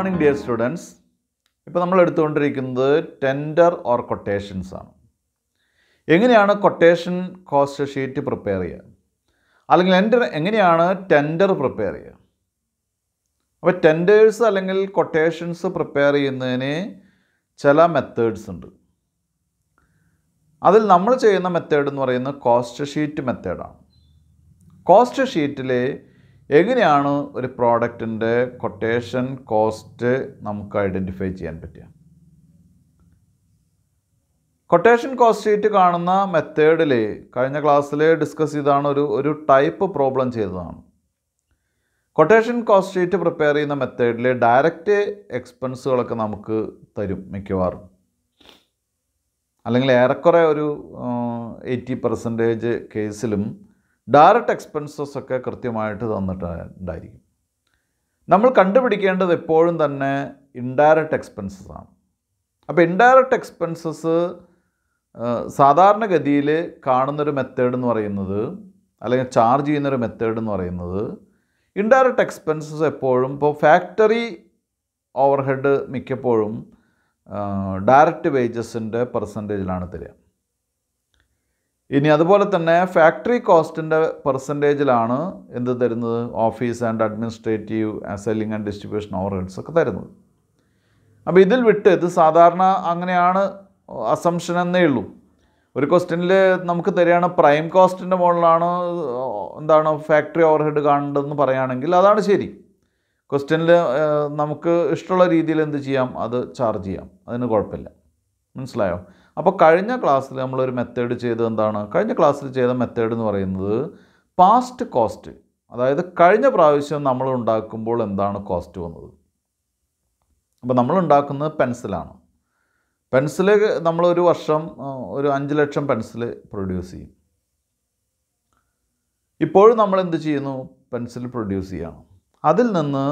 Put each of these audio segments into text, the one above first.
Morning dear students ഇപ്പോൾ നമ്മൾ എടുത്തുകൊണ്ടിരിക്കുന്നത് tender or quotations ആണ് എങ്ങനെയാണ് കൊട്ടേഷൻ കോസ്റ്റ് ഷീറ്റ് പ്രിപ്പയർ ചെയ്യുക അല്ലെങ്കിൽ എൻ്റെ എങ്ങനെയാണ് ടെൻഡർ പ്രിപ്പയർ ചെയ്യുക അപ്പോൾ ടെൻഡേഴ്സ് അല്ലെങ്കിൽ കൊട്ടേഷൻസ് പ്രിപ്പയർ ചെയ്യുന്നതിന് ചില മെത്തേഡ്സ് ഉണ്ട് അതിൽ നമ്മൾ ചെയ്യുന്ന മെത്തേഡ് എന്ന് പറയുന്നത് കോസ്റ്റ് ഷീറ്റ് മെത്തേഡാണ് കോസ്റ്റ് ഷീറ്റിലെ എങ്ങനെയാണ് ഒരു പ്രോഡക്റ്റിൻ്റെ കൊട്ടേഷൻ കോസ്റ്റ് നമുക്ക് ഐഡൻറ്റിഫൈ ചെയ്യാൻ പറ്റുക കൊട്ടേഷൻ കോസ്റ്റ് ഷീറ്റ് കാണുന്ന മെത്തേഡിൽ കഴിഞ്ഞ ക്ലാസ്സിൽ ഡിസ്കസ് ചെയ്താണ് ഒരു ഒരു ടൈപ്പ് പ്രോബ്ലം ചെയ്തതാണ് കൊട്ടേഷൻ കോസ്റ്റ് ഷീറ്റ് പ്രിപ്പയർ ചെയ്യുന്ന മെത്തേഡിൽ ഡയറക്റ്റ് എക്സ്പെൻസുകളൊക്കെ നമുക്ക് തരും മിക്കവാറും അല്ലെങ്കിൽ ഏറെക്കുറെ ഒരു എയ്റ്റി പെർസെൻറ്റേജ് കേസിലും ഡയറക്റ്റ് എക്സ്പെൻസസ് ഒക്കെ കൃത്യമായിട്ട് തന്നിട്ട് ഉണ്ടായിരിക്കും നമ്മൾ കണ്ടുപിടിക്കേണ്ടത് എപ്പോഴും തന്നെ ഇൻഡയറക്റ്റ് എക്സ്പെൻസസ് ആണ് അപ്പോൾ ഇൻഡയറക്റ്റ് എക്സ്പെൻസസ് സാധാരണഗതിയിൽ കാണുന്നൊരു മെത്തേഡ് എന്ന് പറയുന്നത് അല്ലെങ്കിൽ ചാർജ് ചെയ്യുന്നൊരു മെത്തേഡ് എന്ന് പറയുന്നത് ഇൻഡയറക്റ്റ് എക്സ്പെൻസസ് എപ്പോഴും ഇപ്പോൾ ഫാക്ടറി ഓവർഹെഡ് മിക്കപ്പോഴും ഡയറക്റ്റ് വേജസിൻ്റെ പെർസെൻറ്റേജിലാണ് തരിക ഇനി അതുപോലെ തന്നെ ഫാക്ടറി കോസ്റ്റിൻ്റെ പെർസെൻറ്റേജിലാണ് എന്ത് തരുന്നത് office and administrative selling and distribution overheads ഒക്കെ തരുന്നത് അപ്പോൾ ഇതിൽ വിട്ട് ഇത് സാധാരണ അങ്ങനെയാണ് അസംഷൻ എന്നേ ഉള്ളൂ ഒരു ക്വസ്റ്റ്യനിൽ നമുക്ക് തരികയാണ് പ്രൈം കോസ്റ്റിൻ്റെ മുകളിലാണ് എന്താണ് ഫാക്ടറി ഓവർഹെഡ് കാണേണ്ടതെന്ന് പറയുകയാണെങ്കിൽ അതാണ് ശരി ക്വസ്റ്റ്യനിൽ നമുക്ക് ഇഷ്ടമുള്ള രീതിയിൽ എന്ത് ചെയ്യാം അത് ചാർജ് ചെയ്യാം അതിന് കുഴപ്പമില്ല മനസ്സിലായോ അപ്പോൾ കഴിഞ്ഞ ക്ലാസ്സിൽ നമ്മളൊരു മെത്തേഡ് ചെയ്തത് എന്താണ് കഴിഞ്ഞ ക്ലാസ്സിൽ ചെയ്ത മെത്തേഡ് എന്ന് പറയുന്നത് പാസ്റ്റ് കോസ്റ്റ് അതായത് കഴിഞ്ഞ പ്രാവശ്യം നമ്മൾ ഉണ്ടാക്കുമ്പോൾ എന്താണ് കോസ്റ്റ് വന്നത് അപ്പോൾ നമ്മൾ ഉണ്ടാക്കുന്നത് പെൻസിലാണ് പെൻസില് നമ്മളൊരു വർഷം ഒരു അഞ്ച് ലക്ഷം പെൻസില് പ്രൊഡ്യൂസ് ചെയ്യും ഇപ്പോഴും നമ്മൾ എന്ത് ചെയ്യുന്നു പെൻസിൽ പ്രൊഡ്യൂസ് ചെയ്യണം അതിൽ നിന്ന്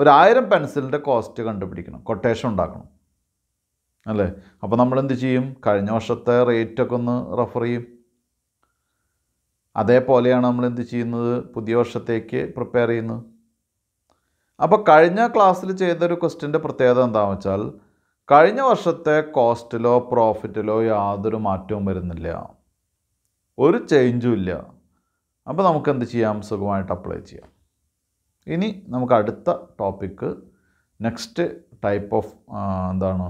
ഒരായിരം പെൻസിലിൻ്റെ കോസ്റ്റ് കണ്ടുപിടിക്കണം കൊട്ടേഷൻ ഉണ്ടാക്കണം അല്ലേ അപ്പോൾ നമ്മൾ എന്ത് ചെയ്യും കഴിഞ്ഞ വർഷത്തെ റേറ്റൊക്കെ ഒന്ന് റെഫർ ചെയ്യും അതേപോലെയാണ് നമ്മൾ എന്ത് ചെയ്യുന്നത് പുതിയ വർഷത്തേക്ക് പ്രിപ്പയർ ചെയ്യുന്നത് അപ്പോൾ കഴിഞ്ഞ ക്ലാസ്സിൽ ചെയ്തൊരു ക്വസ്റ്റിൻ്റെ പ്രത്യേകത എന്താണെന്ന് വെച്ചാൽ കഴിഞ്ഞ വർഷത്തെ കോസ്റ്റിലോ പ്രോഫിറ്റിലോ യാതൊരു മാറ്റവും വരുന്നില്ല ഒരു ചേഞ്ചും ഇല്ല അപ്പോൾ നമുക്ക് എന്ത് ചെയ്യാം സുഖമായിട്ട് അപ്ലൈ ചെയ്യാം ഇനി നമുക്ക് അടുത്ത ടോപ്പിക്ക് നെക്സ്റ്റ് ടൈപ്പ് ഓഫ് എന്താണ്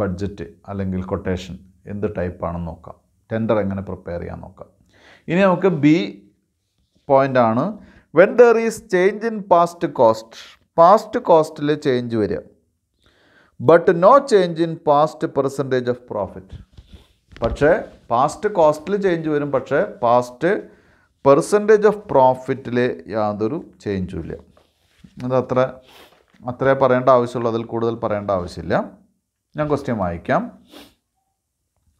ബഡ്ജറ്റ് അല്ലെങ്കിൽ കൊട്ടേഷൻ എന്ത് ടൈപ്പാണെന്ന് നോക്കാം ടെൻഡർ എങ്ങനെ പ്രിപ്പയർ ചെയ്യാൻ നോക്കാം ഇനി നമുക്ക് ബി പോയിൻ്റ് ആണ് when there is change in past cost past കോസ്റ്റിൽ ചേഞ്ച് വരിക but no change in past percentage of profit പക്ഷേ പാസ്റ്റ് കോസ്റ്റിൽ ചേഞ്ച് വരും പക്ഷേ പാസ്റ്റ് പെർസെൻറ്റേജ് ഓഫ് പ്രോഫിറ്റിൽ യാതൊരു ചേഞ്ചും ഇല്ല അത് അത്ര അത്രേ പറയേണ്ട ആവശ്യമുള്ളൂ അതിൽ കൂടുതൽ പറയേണ്ട ആവശ്യമില്ല ഞാൻ ക്വസ്റ്റ്യൻ വായിക്കാം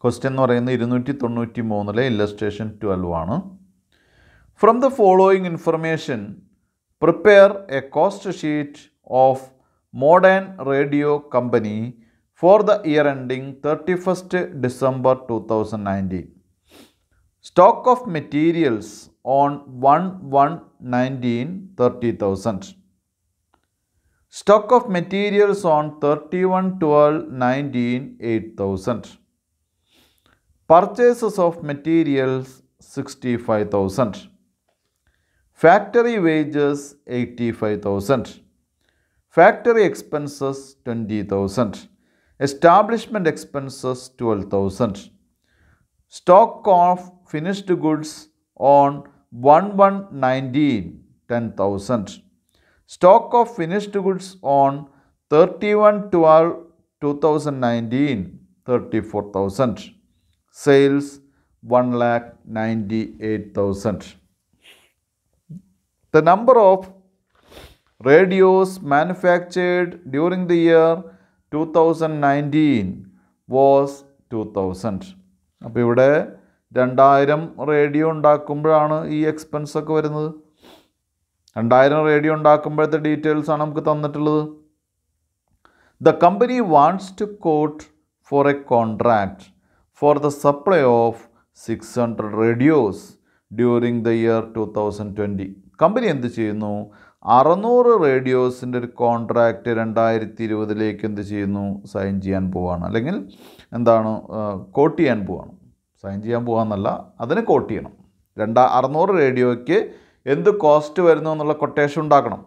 ക്വസ്റ്റ്യൻ എന്ന് പറയുന്നത് ഇരുന്നൂറ്റി തൊണ്ണൂറ്റി മൂന്നിലെ ഇല്ലസ്ട്രേഷൻ ട്വൽവ് ആണ് from the following information prepare a cost sheet of modern radio company for the year ending thirty first December two thousand nineteen stock of materials on one one nineteen thirty thousand Stock of materials on 31 12 19 8000. Purchases of materials 65,000. Factory wages 85,000. Factory expenses 20,000. Establishment expenses 12,000. Stock of finished goods on 1119 10,000. stock of finished goods on 31 12 2019 34000 sales 1 lakh 98000 the number of radios manufactured during the year 2019 was two thousand അപ്പോൾ ഇവിടെ രണ്ടായിരം radio ഉണ്ടാക്കുമ്പോഴാണ് ഈ എക്സ്പെൻസൊക്കെ വരുന്നത് രണ്ടായിരം radio ഉണ്ടാക്കുമ്പോഴത്തെ details ആണ് നമുക്ക് തന്നിട്ടുള്ളത് the company wants to quote for a contract for the supply of six hundred radios during the year two thousand twenty കമ്പനി എന്ത് ചെയ്യുന്നു അറുന്നൂറ് റേഡിയോസിൻ്റെ ഒരു കോൺട്രാക്റ്റ് രണ്ടായിരത്തി ഇരുപതിലേക്ക് എന്ത് ചെയ്യുന്നു സൈൻ ചെയ്യാൻ പോവാണ് അല്ലെങ്കിൽ എന്താണ് കോട്ട് ചെയ്യാൻ പോവാണ് സൈൻ ചെയ്യാൻ പോകാമെന്നല്ല അതിന് കോട്ട് ചെയ്യണം രണ്ടാ അറുന്നൂറ് റേഡിയോയ്ക്ക് എന്ത് കോസ്റ്റ് വരുന്നു എന്നുള്ള കൊട്ടേഷൻ ഉണ്ടാക്കണം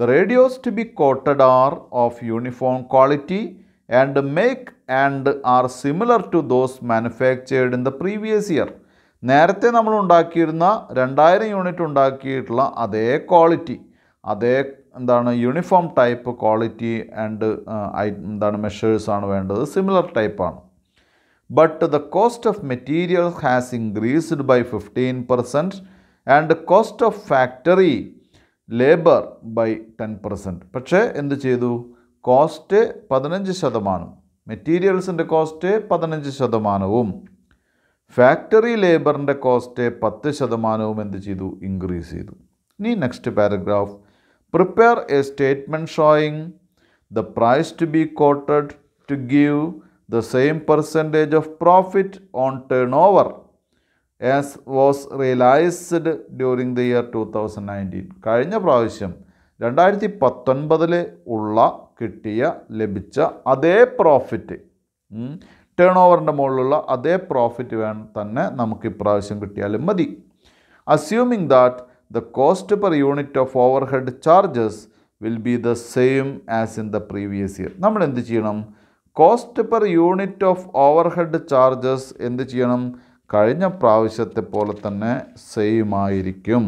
the radios to be quoted are of uniform quality and make and are similar to those manufactured in the previous year നേരത്തെ നമ്മൾ ഉണ്ടാക്കിയിരുന്ന രണ്ടായിരം യൂണിറ്റ് ഉണ്ടാക്കിയിട്ടുള്ള അതേ ക്വാളിറ്റി അതേ എന്താണ് യൂണിഫോം ടൈപ്പ് ക്വാളിറ്റി ആൻഡ് എന്താണ് മെഷേഴ്സാണ് വേണ്ടത് സിമിലർ ടൈപ്പാണ് but the cost of material has increased by fifteen percent and cost of factory labour by ten percent പക്ഷേ എന്ത് ചെയ്തു കോസ്റ്റ് പതിനഞ്ച് ശതമാനം മെറ്റീരിയൽസിൻ്റെ കോസ്റ്റ് പതിനഞ്ച് ശതമാനവും ഫാക്ടറി ലേബറിൻ്റെ കോസ്റ്റ് പത്ത് ശതമാനവും എന്ത് ചെയ്തു ഇൻക്രീസ് ചെയ്തു ഇനി next paragraph prepare a statement showing the price to be quoted to give the same percentage of profit on turnover as was realised during the year two thousand nineteen കഴിഞ്ഞ പ്രാവശ്യം രണ്ടായിരത്തി പത്തൊൻപതിൽ ഉള്ള കിട്ടിയ ലഭിച്ച അതേ പ്രോഫിറ്റ് ടേൺ ഓവറിൻ്റെ മുകളിലുള്ള അതേ പ്രോഫിറ്റ് വേണം തന്നെ നമുക്ക് ഇപ്രാവശ്യം കിട്ടിയാലും മതി assuming that the cost per unit of overhead charges will be the same as in the previous year നമ്മൾ എന്ത് ചെയ്യണം cost per unit of overhead charges എന്ത് ചെയ്യണം കഴിഞ്ഞ പ്രാവശ്യത്തെ പോലെ തന്നെ സെയിം ആയിരിക്കും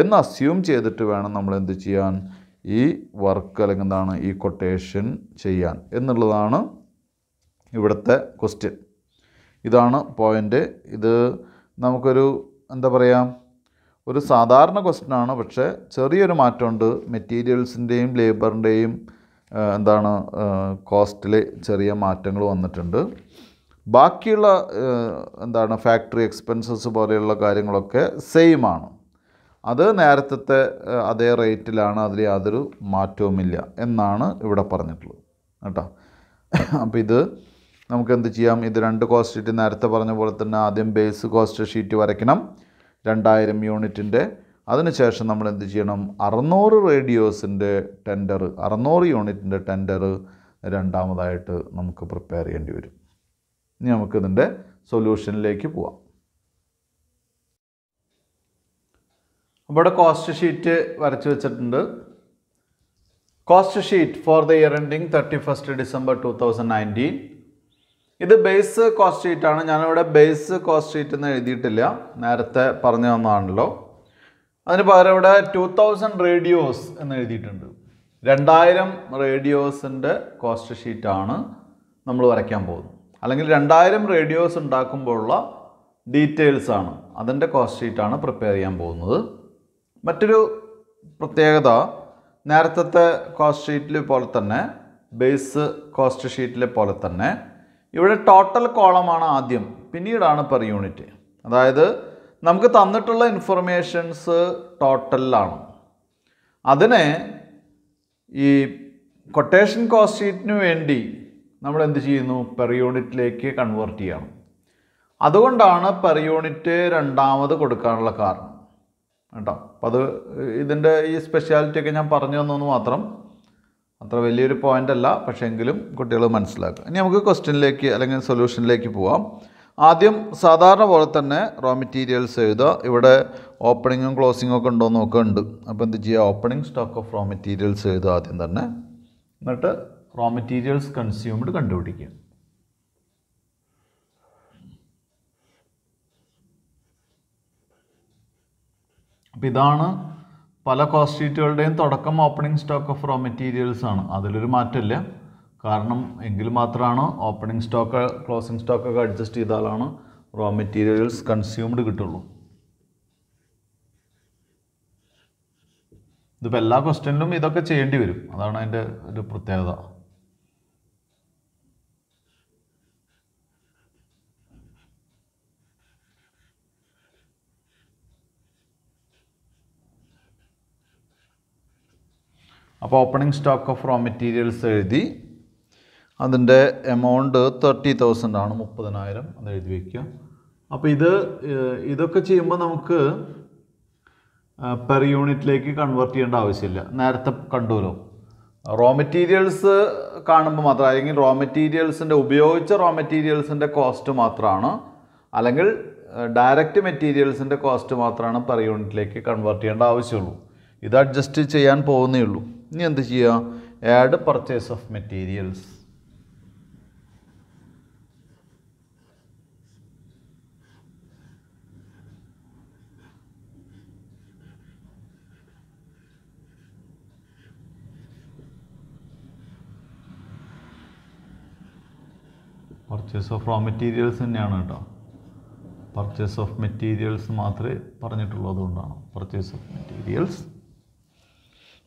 എന്ന് അസ്യൂം ചെയ്തിട്ട് വേണം നമ്മൾ എന്ത് ചെയ്യാൻ ഈ വർക്ക് അല്ലെങ്കിൽ എന്താണ് ഈ കൊട്ടേഷൻ ചെയ്യാൻ എന്നുള്ളതാണ് ഇവിടുത്തെ ക്വസ്റ്റ്യൻ ഇതാണ് പോയിൻ്റ് ഇത് നമുക്കൊരു എന്താ പറയുക ഒരു സാധാരണ ക്വസ്റ്റ്യനാണ് പക്ഷേ ചെറിയൊരു മാറ്റമുണ്ട് മെറ്റീരിയൽസിൻ്റെയും ലേബറിൻ്റെയും എന്താണ് കോസ്റ്റിൽ ചെറിയ മാറ്റങ്ങൾ വന്നിട്ടുണ്ട് ബാക്കിയുള്ള എന്താണ് ഫാക്ടറി എക്സ്പെൻസസ് പോലെയുള്ള കാര്യങ്ങളൊക്കെ സെയിം ആണ് അത് നേരത്തെ അതേ റേറ്റിലാണ് അതിൽ യാതൊരു മാറ്റവുമില്ല എന്നാണ് ഇവിടെ പറഞ്ഞിട്ടുള്ളത് കേട്ടോ അപ്പോൾ ഇത് നമുക്ക് എന്ത് ചെയ്യാം ഇത് രണ്ട് കോസ്റ്റ് ഷീറ്റ് നേരത്തെ പറഞ്ഞ പോലെ തന്നെ ആദ്യം ബേസ് കോസ്റ്റ് ഷീറ്റ് വരയ്ക്കണം രണ്ടായിരം യൂണിറ്റിൻ്റെ അതിനുശേഷം നമ്മൾ എന്ത് ചെയ്യണം അറുന്നൂറ് റേഡിയോസിൻ്റെ ടെൻഡർ അറുന്നൂറ് യൂണിറ്റിൻ്റെ ടെൻഡർ രണ്ടാമതായിട്ട് നമുക്ക് പ്രിപ്പയർ ചെയ്യേണ്ടി വരും ഇനി നമുക്കിതിൻ്റെ സൊല്യൂഷനിലേക്ക് പോവാം അപ്പോൾ ഇവിടെ കോസ്റ്റ് ഷീറ്റ് വരച്ച് വെച്ചിട്ടുണ്ട് cost sheet for the year ending thirty first December two thousand nineteen ഇത് ബേസ് കോസ്റ്റ് ഷീറ്റാണ് ഞാനിവിടെ ബേസ് കോസ്റ്റ് ഷീറ്റ് എന്ന് എഴുതിയിട്ടില്ല നേരത്തെ പറഞ്ഞു തന്നതാണല്ലോ അതിന് പകരം ഇവിടെ ടു തൗസൻഡ് റേഡിയോസ് എന്ന് എഴുതിയിട്ടുണ്ട് രണ്ടായിരം റേഡിയോസിൻ്റെ കോസ്റ്റ് ഷീറ്റാണ് നമ്മൾ വരയ്ക്കാൻ പോകുന്നത് അല്ലെങ്കിൽ രണ്ടായിരം റേഡിയോസ് ഉണ്ടാക്കുമ്പോഴുള്ള ഡീറ്റെയിൽസാണ് അതിൻ്റെ കോസ്റ്റ് ഷീറ്റാണ് പ്രിപ്പയർ ചെയ്യാൻ പോകുന്നത് മറ്റൊരു പ്രത്യേകത നേരത്തെ കോസ്റ്റ് ഷീറ്റിലെ പോലെ തന്നെ ബേസ് കോസ്റ്റ് ഷീറ്റിലെ പോലെ തന്നെ ഇവിടെ ടോട്ടൽ കോളമാണ് ആദ്യം പിന്നീടാണ് പെർ യൂണിറ്റ് അതായത് നമുക്ക് തന്നിട്ടുള്ള ഇൻഫർമേഷൻസ് ടോട്ടലിലാണ് അതിനെ ഈ കൊട്ടേഷൻ കോസ്റ്റ് ഷീറ്റിന് വേണ്ടി നമ്മൾ എന്ത് ചെയ്യുന്നു പെർ യൂണിറ്റിലേക്ക് കൺവേർട്ട് ചെയ്യണം അതുകൊണ്ടാണ് പെർ യൂണിറ്റ് രണ്ടാമത് കൊടുക്കാനുള്ള കാരണം കേട്ടോ അപ്പോൾ അത് ഇതിൻ്റെ ഈ ഒക്കെ ഞാൻ പറഞ്ഞു തന്നു മാത്രം അത്ര വലിയൊരു പോയിൻ്റ് അല്ല പക്ഷേ എങ്കിലും കുട്ടികൾ മനസ്സിലാക്കുക ഇനി നമുക്ക് ക്വസ്റ്റ്യനിലേക്ക് അല്ലെങ്കിൽ സൊല്യൂഷനിലേക്ക് പോവാം ആദ്യം സാധാരണ പോലെ തന്നെ റോ മെറ്റീരിയൽസ് എഴുതുക ഇവിടെ ഓപ്പണിങ്ങും ക്ലോസിങ്ങും ഒക്കെ ഉണ്ടോ എന്നൊക്കെ ഉണ്ട് അപ്പോൾ എന്ത് ചെയ്യുക opening stock of raw materials എഴുതുക ആദ്യം തന്നെ എന്നിട്ട് റോ മെറ്റീരിയൽസ് കൺസ്യൂംഡ് കണ്ടുപിടിക്കുക അപ്പം ഇതാണ് പല കോസ്റ്റീറ്റുകളുടെയും തുടക്കം opening stock of raw materials ആണ് അതിലൊരു മാറ്റമില്ല കാരണം എങ്കിൽ മാത്രമാണ് ഓപ്പണിംഗ് സ്റ്റോക്ക് ക്ലോസിംഗ് സ്റ്റോക്കൊക്കെ അഡ്ജസ്റ്റ് ചെയ്താലാണ് റോ മെറ്റീരിയൽസ് കൺസ്യൂംഡ് കിട്ടുള്ളൂ ഇതിപ്പോൾ എല്ലാ ക്വസ്റ്റ്യനിലും ഇതൊക്കെ ചെയ്യേണ്ടി വരും അതാണ് അതിൻ്റെ ഒരു പ്രത്യേകത അപ്പോൾ opening stock of raw materials എഴുതി അതിൻ്റെ എമൗണ്ട് തേർട്ടി തൗസൻഡ് ആണ് മുപ്പതിനായിരം അത് എഴുതി വയ്ക്കുക അപ്പോൾ ഇത് ഇതൊക്കെ ചെയ്യുമ്പോൾ നമുക്ക് പെർ യൂണിറ്റിലേക്ക് കൺവേർട്ട് ചെയ്യേണ്ട ആവശ്യമില്ല നേരത്തെ കണ്ടുവല്ലോ റോ മെറ്റീരിയൽസ് കാണുമ്പോൾ മാത്രം അല്ലെങ്കിൽ റോ മെറ്റീരിയൽസിൻ്റെ ഉപയോഗിച്ച റോ മെറ്റീരിയൽസിൻ്റെ കോസ്റ്റ് മാത്രമാണ് അല്ലെങ്കിൽ ഡയറക്റ്റ് മെറ്റീരിയൽസിൻ്റെ കോസ്റ്റ് മാത്രമാണ് പെർ യൂണിറ്റിലേക്ക് കൺവേർട്ട് ചെയ്യേണ്ട ആവശ്യമുള്ളൂ ഇത് അഡ്ജസ്റ്റ് ചെയ്യാൻ പോകുന്നേ ഉള്ളൂ ഇനി എന്ത് ചെയ്യുക add purchase of materials purchase of raw materials തന്നെയാണ് കേട്ടോ പർച്ചേസ് ഓഫ് മെറ്റീരിയൽസ് മാത്രമേ പറഞ്ഞിട്ടുള്ളൂ അതുകൊണ്ടാണ് purchase of materials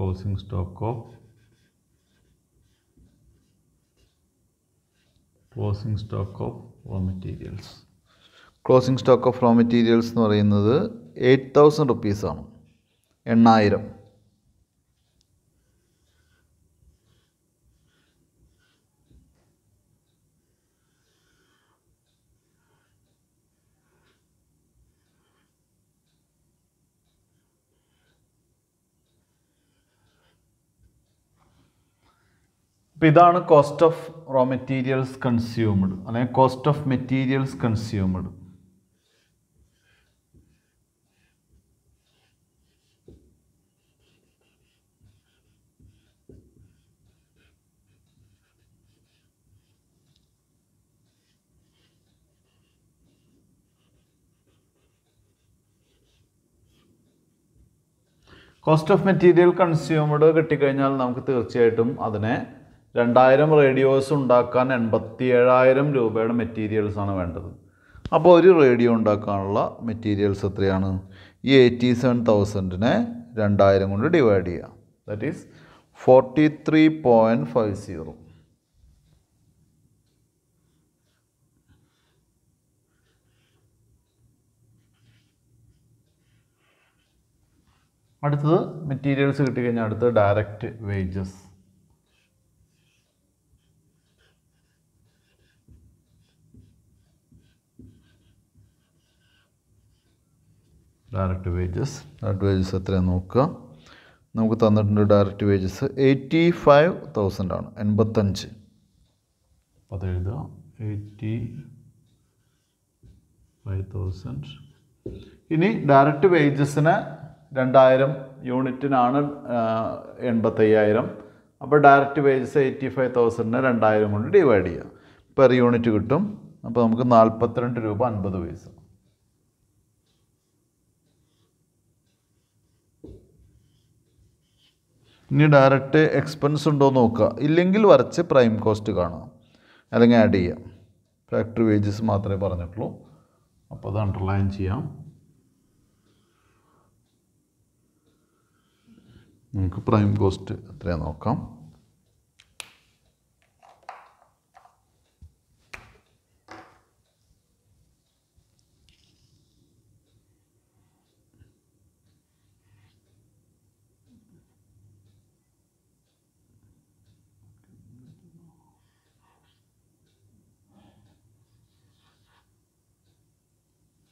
closing stock of closing stock of raw materials closing stock of raw materials എന്ന് പറയുന്നത് എയ്റ്റ് തൗസൻഡ് റുപ്പീസാണ് എണ്ണായിരം അപ്പോൾ ഇതാണ് cost of raw materials consumed അല്ലെങ്കിൽ cost of materials consumed cost of material consumed കിട്ടിക്കഴിഞ്ഞാൽ നമുക്ക് തീർച്ചയായിട്ടും അതിനെ രണ്ടായിരം റേഡിയോസ് ഉണ്ടാക്കാൻ എൺപത്തി ഏഴായിരം രൂപയുടെ മെറ്റീരിയൽസാണ് വേണ്ടത് അപ്പോൾ ഒരു റേഡിയോ ഉണ്ടാക്കാനുള്ള മെറ്റീരിയൽസ് എത്രയാണ് ഈ എയ്റ്റി സെവൻ തൗസൻഡിനെ രണ്ടായിരം കൊണ്ട് ഡിവൈഡ് ചെയ്യുക that is forty three point five zero അടുത്തത് മെറ്റീരിയൽസ് കിട്ടിക്കഴിഞ്ഞാൽ അടുത്തത് direct wages direct wages direct wages എത്രയാണ് നോക്കുക നമുക്ക് തന്നിട്ടുണ്ട് direct wages eighty five thousand ആണ് എൺപത്തഞ്ച് അത് എഴുതുക എയ്റ്റി ഫൈവ് തൗസൻഡ് ഇനി ഡയറക്റ്റ് വേജസിന് രണ്ടായിരം യൂണിറ്റിനാണ് എൺപത്തയ്യായിരം അപ്പോൾ ഡയറക്റ്റ് വേജസ് എയ്റ്റി ഫൈവ് തൗസൻഡിന് രണ്ടായിരം കൊണ്ട് ഡിവൈഡ് ചെയ്യുക പെർ യൂണിറ്റ് കിട്ടും അപ്പോൾ നമുക്ക് നാൽപ്പത്തിരണ്ട് രൂപ അൻപത് പൈസ ഇനി ഡയറക്റ്റ് എക്സ്പെൻസ് ഉണ്ടോ നോക്കുക ഇല്ലെങ്കിൽ വരച്ച് പ്രൈം കോസ്റ്റ് കാണാം അല്ലെങ്കിൽ ആഡ് ചെയ്യാം ഫാക്ടറി വേജസ് മാത്രമേ പറഞ്ഞിട്ടുള്ളൂ അപ്പോൾ അത് അണ്ടർലൈൻ ചെയ്യാം നമുക്ക് പ്രൈം കോസ്റ്റ് എത്രയാണ് നോക്കാം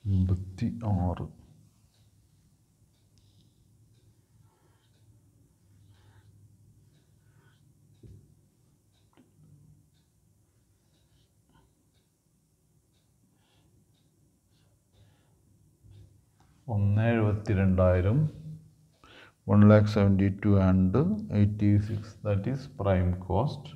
അമ്പത്തി ആറ് ഒന്ന് എഴുപത്തി രണ്ടായിരം one lakh seventy two and eighty six that is prime cost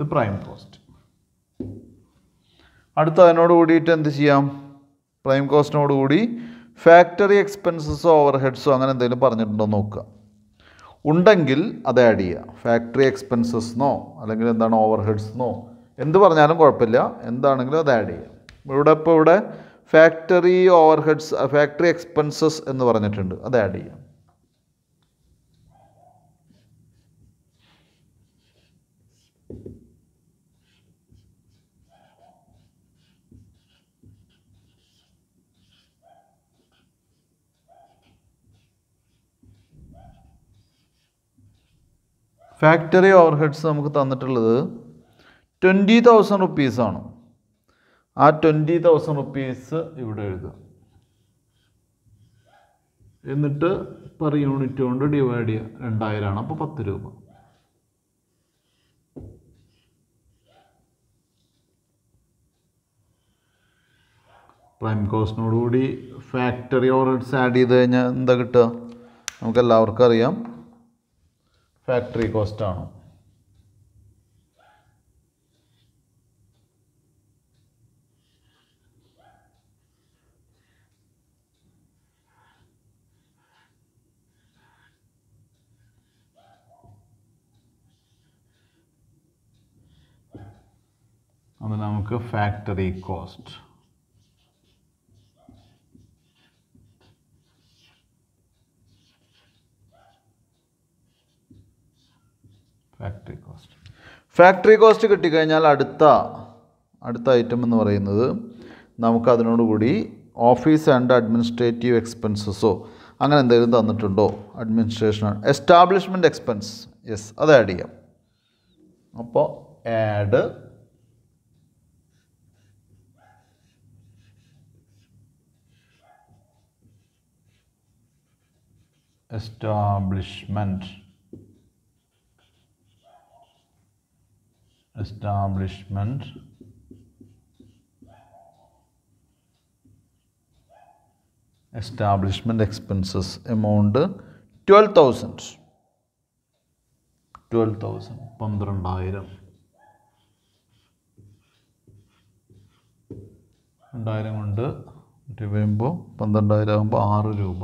the prime cost അടുത്ത അതിനോട് കൂടിയിട്ട് എന്ത് ചെയ്യാം പ്രൈം കോസ്റ്റിനോട് കൂടി ഫാക്ടറി എക്സ്പെൻസസോ ഓവർ ഹെഡ്സോ അങ്ങനെ എന്തെങ്കിലും പറഞ്ഞിട്ടുണ്ടോ നോക്കുക ഉണ്ടെങ്കിൽ അത് ആഡ് ചെയ്യുക ഫാക്ടറി എക്സ്പെൻസസ്ന്നോ അല്ലെങ്കിൽ എന്താണ് ഓവർ ഹെഡ്സ്ന്നോ എന്ത് പറഞ്ഞാലും കുഴപ്പമില്ല എന്താണെങ്കിലും അത് ആഡ് ചെയ്യുക ഇവിടെ ഇപ്പോൾ ഇവിടെ factory overheads factory expenses എന്ന് പറഞ്ഞിട്ടുണ്ട് അത് ആഡ് ചെയ്യാം ഫാക്ടറി ഓവർ ഹെഡ്സ് നമുക്ക് തന്നിട്ടുള്ളത് ട്വൻറ്റി തൗസൻഡ് റുപ്പീസാണ് ആ ട്വൻറ്റി തൗസൻഡ് റുപ്പീസ് ഇവിടെ എഴുതുക എന്നിട്ട് പെർ യൂണിറ്റ് കൊണ്ട് ഡിവൈഡ് ചെയ്യുക രണ്ടായിരമാണ് അപ്പോൾ പത്ത് രൂപ പ്രൈം കോസ്റ്റിനോടുകൂടി ഫാക്ടറി ഓർഡേഴ്സ് ആഡ് ചെയ്ത് കഴിഞ്ഞാൽ എന്താ കിട്ടുക നമുക്ക് എല്ലാവർക്കും അറിയാം ഫാക്ടറി കോസ്റ്റ് ആണ് അത് നമുക്ക് ഫാക്ടറി കോസ്റ്റ് ഫാക്ടറി കോസ്റ്റ് കിട്ടിക്കഴിഞ്ഞാൽ അടുത്ത അടുത്ത ഐറ്റം എന്ന് പറയുന്നത് നമുക്കതിനോടുകൂടി ഓഫീസ് ആൻഡ് അഡ്മിനിസ്ട്രേറ്റീവ് എക്സ്പെൻസസോ അങ്ങനെ എന്തെങ്കിലും തന്നിട്ടുണ്ടോ അഡ്മിനിസ്ട്രേഷൻ എസ്റ്റാബ്ലിഷ്മെൻറ്റ് എക്സ്പെൻസ് യെസ് അത് ആഡ് ചെയ്യാം അപ്പോൾ add establishment establishment establishment expenses amount 12000 12000 12000 രണ്ടായിരം കൊണ്ട് വരുമ്പോൾ പന്ത്രണ്ടായിരം ആകുമ്പോൾ രൂപ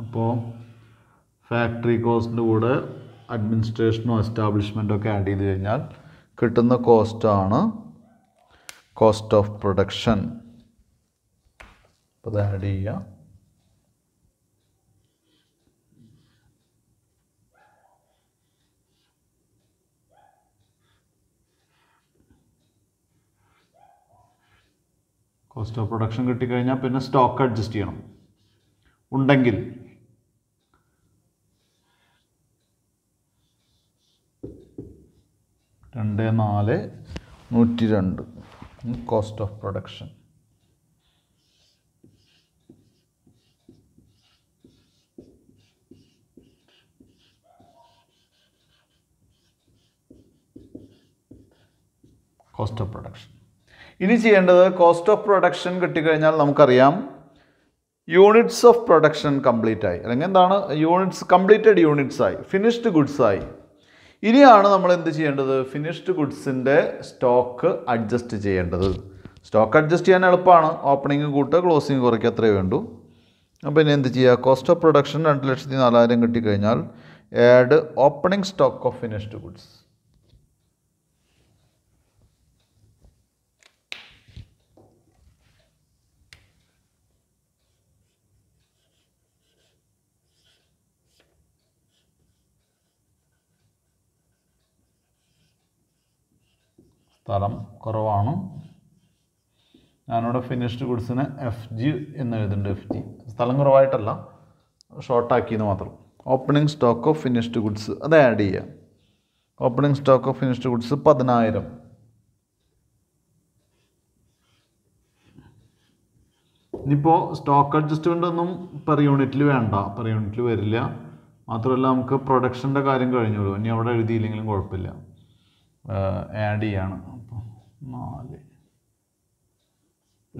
അപ്പോൾ ഫാക്ടറി കോസ്റ്റിൻ്റെ കൂടെ അഡ്മിനിസ്ട്രേഷനോ എസ്റ്റാബ്ലിഷ്മെൻറ്റോ ഒക്കെ ആഡ് ചെയ്ത് കഴിഞ്ഞാൽ കിട്ടുന്ന കോസ്റ്റാണ് കോസ്റ്റ് ഓഫ് പ്രൊഡക്ഷൻ അപ്പോൾ അത് ആഡ് ചെയ്യാം കോസ്റ്റ് ഓഫ് പ്രൊഡക്ഷൻ കിട്ടിക്കഴിഞ്ഞാൽ പിന്നെ സ്റ്റോക്ക് അഡ്ജസ്റ്റ് ചെയ്യണം ഉണ്ടെങ്കിൽ രണ്ട് നാല് നൂറ്റി രണ്ട് cost of production cost of production ഇനി ചെയ്യേണ്ടത് കോസ്റ്റ് ഓഫ് പ്രൊഡക്ഷൻ കിട്ടിക്കഴിഞ്ഞാൽ നമുക്കറിയാം യൂണിറ്റ്സ് ഓഫ് പ്രൊഡക്ഷൻ കംപ്ലീറ്റ് ആയി അല്ലെങ്കിൽ എന്താണ് യൂണിറ്റ്സ് കംപ്ലീറ്റഡ് യൂണിറ്റ്സ് ആയി ഫിനിഷ്ഡ് ഗുഡ്സ് ആയി ഇനിയാണ് നമ്മൾ എന്ത് ചെയ്യേണ്ടത് ഫിനിഷ്ഡ് ഗുഡ്സിൻ്റെ സ്റ്റോക്ക് അഡ്ജസ്റ്റ് ചെയ്യേണ്ടത് സ്റ്റോക്ക് അഡ്ജസ്റ്റ് ചെയ്യാൻ എളുപ്പമാണ് ഓപ്പണിംഗ് കൂട്ടുക ക്ലോസിങ് കുറയ്ക്കുക അത്രേ വേണ്ടു അപ്പോൾ പിന്നെ എന്ത് ചെയ്യുക കോസ്റ്റ് ഓഫ് പ്രൊഡക്ഷൻ രണ്ട് ലക്ഷത്തി നാലായിരം കിട്ടിക്കഴിഞ്ഞാൽ add opening stock of finished goods സ്ഥലം കുറവാണ് ഞാനിവിടെ ഫിനിഷ്ഡ് ഗുഡ്സിന് എഫ് ജി എന്ന് എഴുതുന്നുണ്ട് എഫ് ജി സ്ഥലം കുറവായിട്ടല്ല ഷോർട്ടാക്കിയെന്ന് മാത്രം opening stock of finished goods അത് ആഡ് ചെയ്യാം opening stock of finished goods പതിനായിരം ഇനിയിപ്പോൾ സ്റ്റോക്ക് അഡ്ജസ്റ്റ്മെൻ്റ് ഒന്നും പെർ യൂണിറ്റിൽ വേണ്ട പെർ യൂണിറ്റിൽ വരില്ല മാത്രമല്ല നമുക്ക് പ്രൊഡക്ഷൻ്റെ കാര്യം കഴിഞ്ഞോളൂ ഇനി അവിടെ എഴുതിയില്ലെങ്കിലും കുഴപ്പമില്ല ആഡ് ചെയ്യാണ് അപ്പോൾ നാല്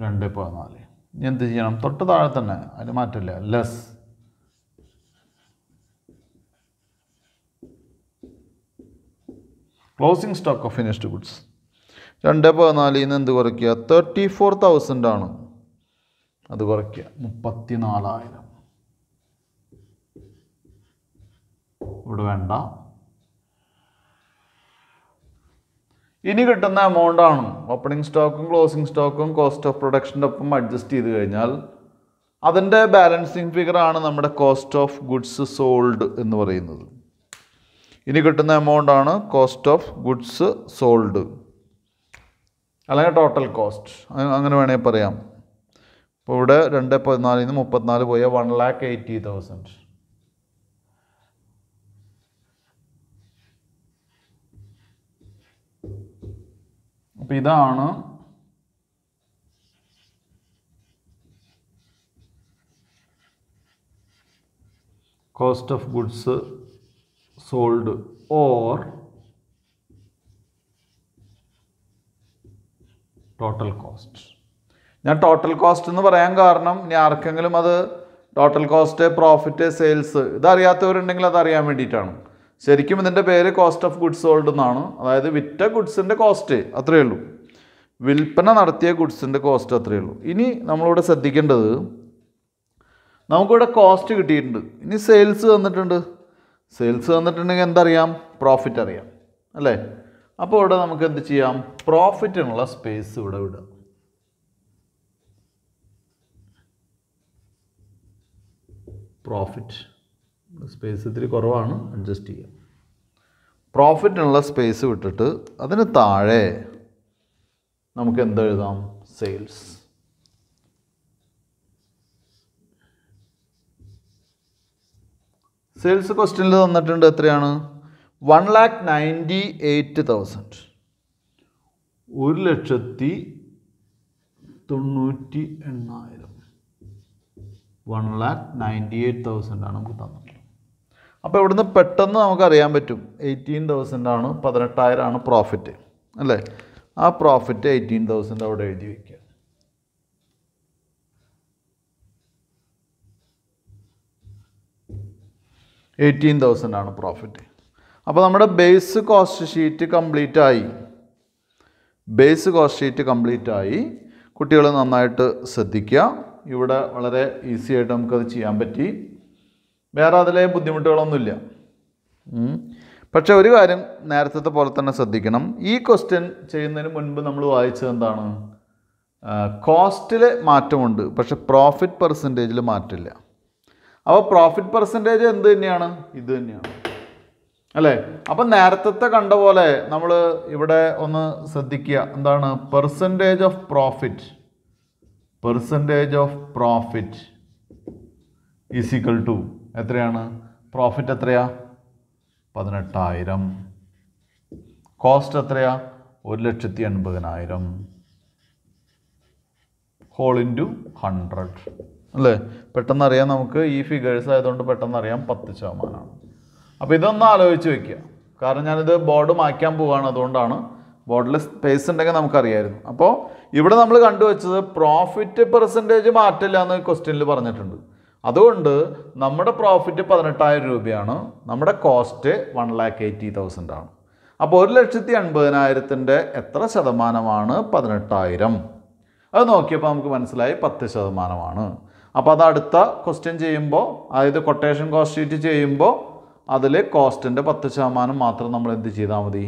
രണ്ട് പതിനാല് ഇനി എന്ത് ചെയ്യണം തൊട്ട് താഴെ തന്നെ അതിന് മാറ്റമില്ല less closing stock of finished goods രണ്ട് പതിനാലിൽ നിന്ന് എന്ത് കുറയ്ക്കുക തേർട്ടി ഫോർ തൗസൻഡ് ആണ് അത് കുറയ്ക്കുക മുപ്പത്തി നാലായിരം ഇവിടെ വേണ്ട ഇനി കിട്ടുന്ന എമൗണ്ട് ആണ് ഓപ്പണിംഗ് സ്റ്റോക്കും ക്ലോസിംഗ് സ്റ്റോക്കും കോസ്റ്റ് ഓഫ് പ്രൊഡക്ഷൻ്റെ ഒപ്പം അഡ്ജസ്റ്റ് ചെയ്ത് കഴിഞ്ഞാൽ അതിൻ്റെ ബാലൻസിങ് ഫിഗർ ആണ് നമ്മുടെ കോസ്റ്റ് ഓഫ് ഗുഡ്സ് സോൾഡ് എന്ന് പറയുന്നത് ഇനി കിട്ടുന്ന എമൗണ്ട് ആണ് കോസ്റ്റ് ഓഫ് ഗുഡ്സ് സോൾഡ് അല്ലെങ്കിൽ ടോട്ടൽ കോസ്റ്റ് അങ്ങനെ വേണമെങ്കിൽ പറയാം ഇപ്പോൾ ഇവിടെ രണ്ട് പതിനാലിൽ നിന്ന് മുപ്പത്തിനാല് പോയ വൺ ലാക്ക് എയ്റ്റി തൗസൻഡ് അപ്പം ഇതാണ് cost of goods sold or total cost ഞാൻ ടോട്ടൽ കോസ്റ്റ് എന്ന് പറയാൻ കാരണം ഇനി ആർക്കെങ്കിലും അത് ടോട്ടൽ കോസ്റ്റ് പ്രോഫിറ്റ് സെയിൽസ് ഇതറിയാത്തവരുണ്ടെങ്കിൽ അത് അറിയാൻ വേണ്ടിയിട്ടാണ് ശരിക്കും ഇതിൻ്റെ പേര് കോസ്റ്റ് ഓഫ് ഗുഡ്സ് സോൾഡ് എന്നാണ് അതായത് വിറ്റ ഗുഡ്സിൻ്റെ കോസ്റ്റ് അത്രയേ ഉള്ളൂ വിൽപ്പന നടത്തിയ ഗുഡ്സിൻ്റെ കോസ്റ്റ് അത്രയേ ഉള്ളൂ ഇനി നമ്മളിവിടെ ശ്രദ്ധിക്കേണ്ടത് നമുക്കിവിടെ കോസ്റ്റ് കിട്ടിയിട്ടുണ്ട് ഇനി സെയിൽസ് തന്നിട്ടുണ്ട് സെയിൽസ് തന്നിട്ടുണ്ടെങ്കിൽ എന്തറിയാം പ്രോഫിറ്റ് അറിയാം അല്ലേ അപ്പോൾ ഇവിടെ നമുക്ക് എന്ത് ചെയ്യാം പ്രോഫിറ്റിനുള്ള സ്പേസ് ഇവിടെ വിടുക പ്രോഫിറ്റ് സ്പേസ് ഇത്തിരി കുറവാണ് അഡ്ജസ്റ്റ് ചെയ്യാം പ്രോഫിറ്റിനുള്ള സ്പേസ് വിട്ടിട്ട് അതിന് താഴെ നമുക്ക് എന്തെഴുതാം സെയിൽസ് സെയിൽസ് ക്വസ്റ്റ്യനിൽ തന്നിട്ടുണ്ട് എത്രയാണ് one lakh ninety eight thousand ഒരു ലക്ഷത്തി തൊണ്ണൂറ്റി എണ്ണായിരം വൺ ലാക്ക് നയൻറ്റി എയ്റ്റ് തൗസൻഡാണ് നമുക്ക് തന്നത് അപ്പോൾ ഇവിടുന്ന് പെട്ടെന്ന് നമുക്കറിയാൻ പറ്റും എയ്റ്റീൻ തൗസൻഡ് ആണ് പതിനെട്ടായിരമാണ് പ്രോഫിറ്റ് അല്ലേ ആ പ്രോഫിറ്റ് എയ്റ്റീൻ തൗസൻഡ് അവിടെ എഴുതി വയ്ക്കുക എയ്റ്റീൻ തൗസൻഡ് ആണ് പ്രോഫിറ്റ് അപ്പോൾ നമ്മുടെ ബേസ് കോസ്റ്റ് ഷീറ്റ് കംപ്ലീറ്റ് ആയി ബേസ് കോസ്റ്റ് ഷീറ്റ് കംപ്ലീറ്റ് ആയി കുട്ടികൾ നന്നായിട്ട് ശ്രദ്ധിക്കുക ഇവിടെ വളരെ ഈസി ആയിട്ട് നമുക്കത് ചെയ്യാൻ പറ്റി വേറെ അതിലെ ബുദ്ധിമുട്ടുകളൊന്നുമില്ല പക്ഷേ ഒരു കാര്യം നേരത്തെ പോലെ തന്നെ ശ്രദ്ധിക്കണം ഈ ക്വസ്റ്റ്യൻ ചെയ്യുന്നതിന് മുൻപ് നമ്മൾ വായിച്ചത് എന്താണ് കോസ്റ്റിലെ മാറ്റമുണ്ട് പക്ഷെ പ്രോഫിറ്റ് പെർസെൻറ്റേജിൽ മാറ്റമില്ല അപ്പോൾ പ്രോഫിറ്റ് പെർസെൻറ്റേജ് എന്ത് തന്നെയാണ് ഇത് തന്നെയാണ് അല്ലേ അപ്പം നേരത്തെ കണ്ട പോലെ നമ്മൾ ഇവിടെ ഒന്ന് ശ്രദ്ധിക്കുക എന്താണ് percentage of profit percentage of profit is equal to എത്രയാണ് പ്രോഫിറ്റ് എത്രയാ പതിനെട്ടായിരം കോസ്റ്റ് എത്രയാ ഒരു ലക്ഷത്തി എൺപതിനായിരം ഹോൾ ഇൻറ്റു ഹൺഡ്രഡ് അല്ലേ പെട്ടെന്നറിയാം നമുക്ക് ഈ ഫിഗേഴ്സ് ആയതുകൊണ്ട് പെട്ടെന്നറിയാം പത്ത് ശതമാനമാണ് അപ്പോൾ ഇതൊന്ന് ആലോചിച്ച് വെക്കുക കാരണം ഞാനിത് ബോർഡ് മായ്ക്കാൻ പോവുകയാണ് അതുകൊണ്ടാണ് ബോർഡിൽ സ്പേസ് ഉണ്ടെങ്കിൽ നമുക്കറിയായിരുന്നു അപ്പോൾ ഇവിടെ നമ്മൾ കണ്ടുവച്ചത് പ്രോഫിറ്റ് പെർസെൻറ്റേജ് മാറ്റില്ല എന്ന് ക്വസ്റ്റ്യനിൽ പറഞ്ഞിട്ടുണ്ട് അതുകൊണ്ട് നമ്മുടെ പ്രോഫിറ്റ് പതിനെട്ടായിരം രൂപയാണ് നമ്മുടെ cost one lakh eighty thousand ആണ് അപ്പോൾ ഒരു ലക്ഷത്തി അൻപതിനായിരത്തിൻ്റെ എത്ര ശതമാനമാണ് പതിനെട്ടായിരം അത് നോക്കിയപ്പോൾ നമുക്ക് മനസ്സിലായി പത്ത് ശതമാനമാണ് അപ്പോൾ അത് അടുത്ത ക്വസ്റ്റ്യൻ ചെയ്യുമ്പോൾ അതായത് കൊട്ടേഷൻ കോസ്റ്റ് ഷീറ്റ് ചെയ്യുമ്പോൾ അതിൽ കോസ്റ്റിൻ്റെ പത്ത് ശതമാനം മാത്രം നമ്മൾ എന്ത് ചെയ്താൽ മതി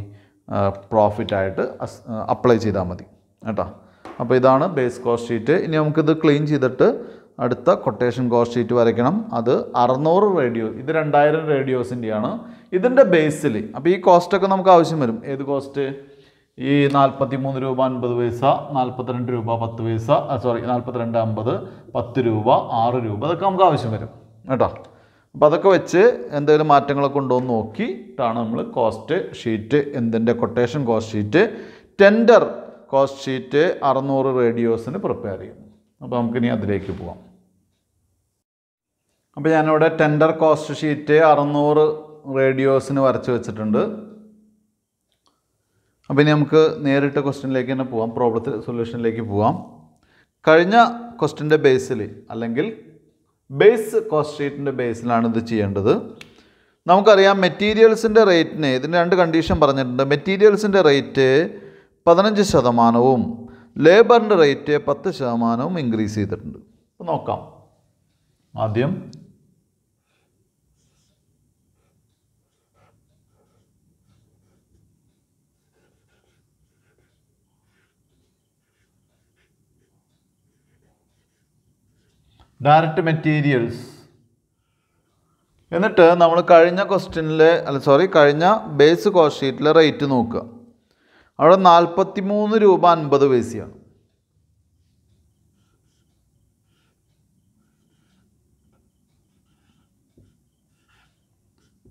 പ്രോഫിറ്റായിട്ട് അപ്ലൈ ചെയ്താൽ മതി കേട്ടോ അപ്പോൾ ഇതാണ് ബേസ് കോസ്റ്റ് ഷീറ്റ് ഇനി നമുക്കിത് ക്ലീൻ ചെയ്തിട്ട് അടുത്ത കൊട്ടേഷൻ കോസ്റ്റ് ഷീറ്റ് വരയ്ക്കണം അത് അറുന്നൂറ് റേഡിയോ ഇത് രണ്ടായിരം റേഡിയോസിൻ്റെയാണ് ഇതിൻ്റെ ബേസിൽ അപ്പോൾ ഈ കോസ്റ്റൊക്കെ നമുക്ക് ആവശ്യം വരും ഏത് കോസ്റ്റ് ഈ നാൽപ്പത്തി മൂന്ന് രൂപ അൻപത് പൈസ നാൽപ്പത്തിരണ്ട് രൂപ പത്ത് പൈസ സോറി നാൽപ്പത്തിരണ്ട് അമ്പത് പത്ത് രൂപ ആറ് രൂപ അതൊക്കെ നമുക്ക് ആവശ്യം വരും കേട്ടോ അപ്പോൾ അതൊക്കെ വെച്ച് എന്തെങ്കിലും മാറ്റങ്ങളൊക്കെ ഉണ്ടോ എന്ന് നോക്കിയിട്ടാണ് നമ്മൾ കോസ്റ്റ് ഷീറ്റ് എന്തിൻ്റെ quotation cost sheet tender cost sheet അറുന്നൂറ് റേഡിയോസിന് പ്രിപ്പയർ ചെയ്യും അപ്പോൾ നമുക്കിനി അതിലേക്ക് പോവാം അപ്പോൾ ഞാനിവിടെ ടെൻഡർ കോസ്റ്റ് ഷീറ്റ് അറുന്നൂറ് റേഡിയോസിന് വരച്ച് വെച്ചിട്ടുണ്ട് അപ്പോൾ ഇനി നമുക്ക് നേരിട്ട് ക്വസ്റ്റ്യനിലേക്ക് തന്നെ പോവാം പ്രോബ്ലത്തിൽ സൊല്യൂഷനിലേക്ക് പോവാം കഴിഞ്ഞ ക്വസ്റ്റിൻ്റെ ബേസിൽ അല്ലെങ്കിൽ ബേസ് കോസ്റ്റ് ഷീറ്റിൻ്റെ ബേസിലാണ് ഇത് ചെയ്യേണ്ടത് നമുക്കറിയാം മെറ്റീരിയൽസിൻ്റെ റേറ്റിന് ഇതിന് രണ്ട് കണ്ടീഷൻ പറഞ്ഞിട്ടുണ്ട് മെറ്റീരിയൽസിൻ്റെ റേറ്റ് പതിനഞ്ച് ശതമാനവും ലേബറിൻ്റെ റേറ്റ് പത്ത് ശതമാനവും ഇൻക്രീസ് ചെയ്തിട്ടുണ്ട് നോക്കാം ആദ്യം ഡയറക്റ്റ് മെറ്റീരിയൽസ് എന്നിട്ട് നമ്മൾ കഴിഞ്ഞ ക്വസ്റ്റ്യനിലെ അല്ല സോറി കഴിഞ്ഞ ബേസ് കോസ്റ്റീറ്റിലെ ഷീറ്റിലെ റേറ്റ് നോക്കുക അവിടെ നാൽപ്പത്തി മൂന്ന് രൂപ അൻപത് പൈസയാണ്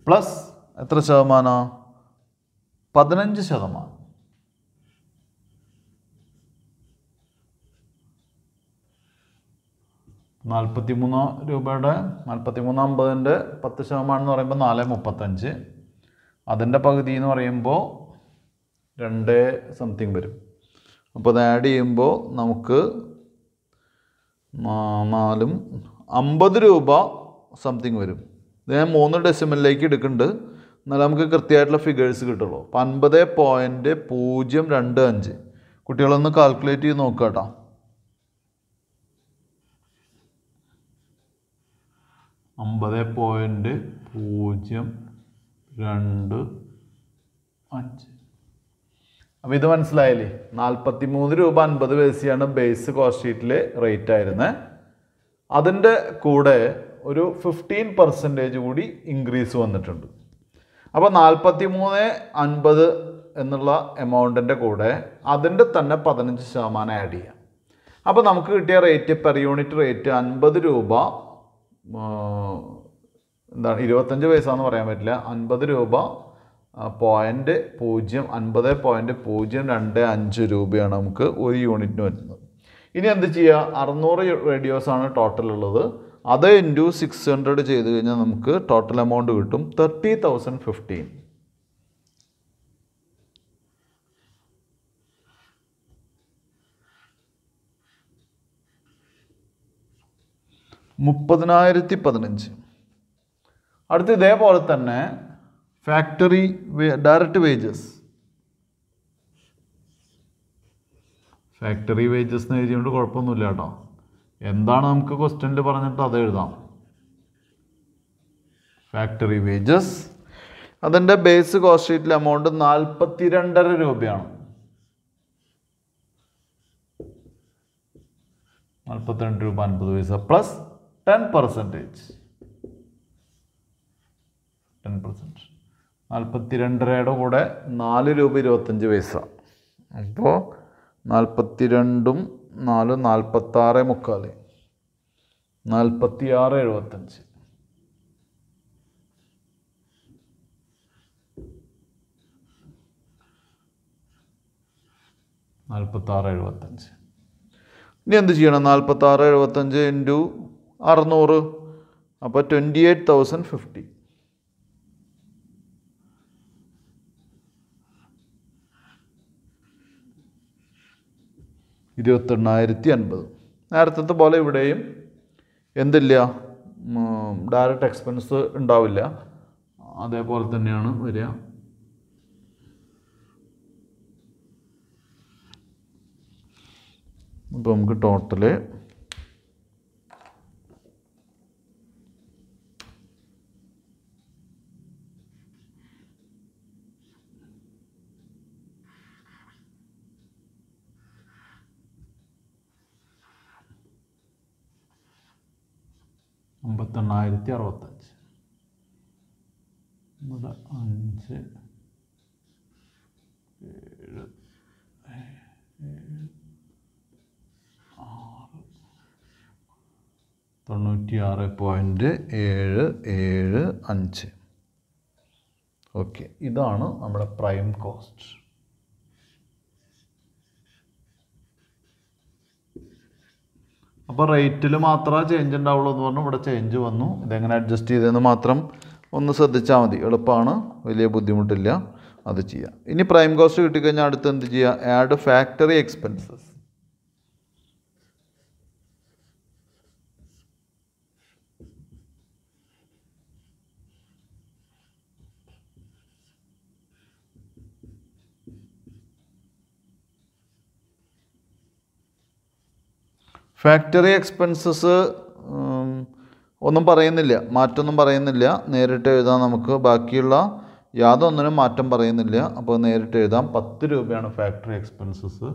പ്ലസ് എത്ര ശതമാനമാണ് പതിനഞ്ച് ശതമാനം നാൽപ്പത്തി മൂന്ന് രൂപയുടെ നാൽപ്പത്തി മൂന്ന് അമ്പതിൻ്റെ പത്ത് ശതമാനം എന്ന് പറയുമ്പോൾ നാല് മുപ്പത്തഞ്ച് അതിൻ്റെ പകുതി എന്ന് പറയുമ്പോൾ രണ്ട് സംതിങ് വരും അപ്പോൾ അത് ആഡ് ചെയ്യുമ്പോൾ നമുക്ക് നാലും അമ്പത് രൂപ സംതിങ് വരും ഇത് ഞാൻ മൂന്ന് ഡെസിമലിലേക്ക് എടുക്കുന്നുണ്ട് എന്നാലും നമുക്ക് കൃത്യമായിട്ടുള്ള ഫിഗേഴ്സ് കിട്ടുള്ളൂ അപ്പോൾ അൻപത് പോയിൻറ്റ് പൂജ്യം രണ്ട് അഞ്ച് കുട്ടികളൊന്ന് കാൽക്കുലേറ്റ് ചെയ്ത് നോക്കുക കേട്ടോ അമ്പത് പോയിൻറ്റ് പൂജ്യം രണ്ട് അഞ്ച് അപ്പോൾ ഇത് മനസ്സിലായില്ലേ നാൽപ്പത്തി മൂന്ന് രൂപ അൻപത് പൈസയാണ് ബേസ് കോസ്റ്റ് ഷീറ്റിൽ റേറ്റ് ആയിരുന്നത് അതിൻ്റെ കൂടെ ഒരു ഫിഫ്റ്റീൻ പെർസെൻറ്റേജ് കൂടി ഇൻക്രീസ് വന്നിട്ടുണ്ട് അപ്പോൾ നാൽപ്പത്തി മൂന്ന് അൻപത് എന്നുള്ള എമൗണ്ടിൻ്റെ കൂടെ അതിൻ്റെ തന്നെ പതിനഞ്ച് ശതമാനം ആഡ് ചെയ്യാം അപ്പോൾ നമുക്ക് കിട്ടിയ റേറ്റ് പെർ യൂണിറ്റ് റേറ്റ് അൻപത് രൂപ എന്താണ് ഇരുപത്തഞ്ച് പൈസയെന്ന് പറയാൻ പറ്റില്ല അൻപത് രൂപ പോയിൻ്റ് പൂജ്യം അൻപത് പോയിൻ്റ് പൂജ്യം രണ്ട് അഞ്ച് രൂപയാണ് നമുക്ക് ഒരു യൂണിറ്റിന് വരുന്നത് ഇനി എന്ത് ചെയ്യുക അറുന്നൂറ് റേഡിയോസാണ് ടോട്ടൽ ഉള്ളത് അത് ഇൻറ്റു സിക്സ് ഹൺഡ്രഡ് ചെയ്ത് കഴിഞ്ഞാൽ നമുക്ക് ടോട്ടൽ എമൗണ്ട് കിട്ടും തേർട്ടി തൗസൻഡ് ഫിഫ്റ്റീൻ മുപ്പതിനായിരത്തി പതിനഞ്ച് അടുത്ത് ഇതേപോലെ തന്നെ factory direct wages factory wages എന്ന് എഴുതിയോണ്ട് കുഴപ്പമൊന്നുമില്ല കേട്ടോ എന്താണ് നമുക്ക് ക്വസ്റ്റ്യനിൽ പറഞ്ഞിട്ട് അത് എഴുതാം ഫാക്ടറി വേജസ് അതിൻ്റെ ബേസ് കോസ്റ്റ് ഷീറ്റിൽ എമൗണ്ട് നാൽപ്പത്തി രണ്ടര രൂപയാണ് നാൽപ്പത്തിരണ്ട് രൂപ അൻപത് പൈസ plus ten percentage ten percent നാൽപ്പത്തി രണ്ടരയുടെ കൂടെ നാല് രൂപ ഇരുപത്തഞ്ച് പൈസ അപ്പോൾ നാൽപ്പത്തി രണ്ടും നാല് നാൽപ്പത്താറ് മുക്കാല് നാൽപ്പത്തി ആറ് എഴുപത്തഞ്ച് നാൽപ്പത്താറ് എഴുപത്തഞ്ച് ഇനി എന്ത് ചെയ്യണം നാൽപ്പത്താറ് എഴുപത്തഞ്ച് ഇൻറ്റു അറുന്നൂറ് അപ്പോൾ ട്വൻറ്റി എയ്റ്റ് തൗസൻഡ് ഫിഫ്റ്റി ഇരുപത്തെണ്ണായിരത്തി അൻപത് നേരത്തെ പോലെ ഇവിടെയും എന്തില്ല ഡയറക്റ്റ് എക്സ്പെൻസ് ഉണ്ടാവില്ല അതേപോലെ തന്നെയാണ് വരിക അപ്പോൾ നമുക്ക് ടോട്ടല് അമ്പത്തെണ്ണായിരത്തി അറുപത്തഞ്ച് ഇവിടെ അഞ്ച് ഏഴ് ഏഴ് ആറ് തൊണ്ണൂറ്റിയാറ് പോയിൻറ്റ് ഏഴ് ഏഴ് അഞ്ച് ഓക്കെ ഇതാണ് നമ്മുടെ പ്രൈം കോസ്റ്റ് അപ്പോൾ റേറ്റിൽ മാത്രമേ ചേഞ്ച് ഉണ്ടാവുള്ളൂ എന്ന് പറഞ്ഞു ഇവിടെ ചേഞ്ച് വന്നു ഇതെങ്ങനെ അഡ്ജസ്റ്റ് ചെയ്തതെന്ന് മാത്രം ഒന്ന് ശ്രദ്ധിച്ചാൽ മതി എളുപ്പമാണ് വലിയ ബുദ്ധിമുട്ടില്ല അത് ചെയ്യാം ഇനി പ്രൈം കോസ്റ്റ് കിട്ടിക്കഴിഞ്ഞാൽ അടുത്ത് എന്ത് ചെയ്യുക add factory expenses factory expenses ഒന്നും പറയുന്നില്ല മാറ്റമൊന്നും പറയുന്നില്ല നേരിട്ട് എഴുതാം നമുക്ക് ബാക്കിയുള്ള യാതൊന്നിനും മാറ്റം പറയുന്നില്ല അപ്പോൾ നേരിട്ട് എഴുതാം പത്ത് രൂപയാണ് ഫാക്ടറി എക്സ്പെൻസസ്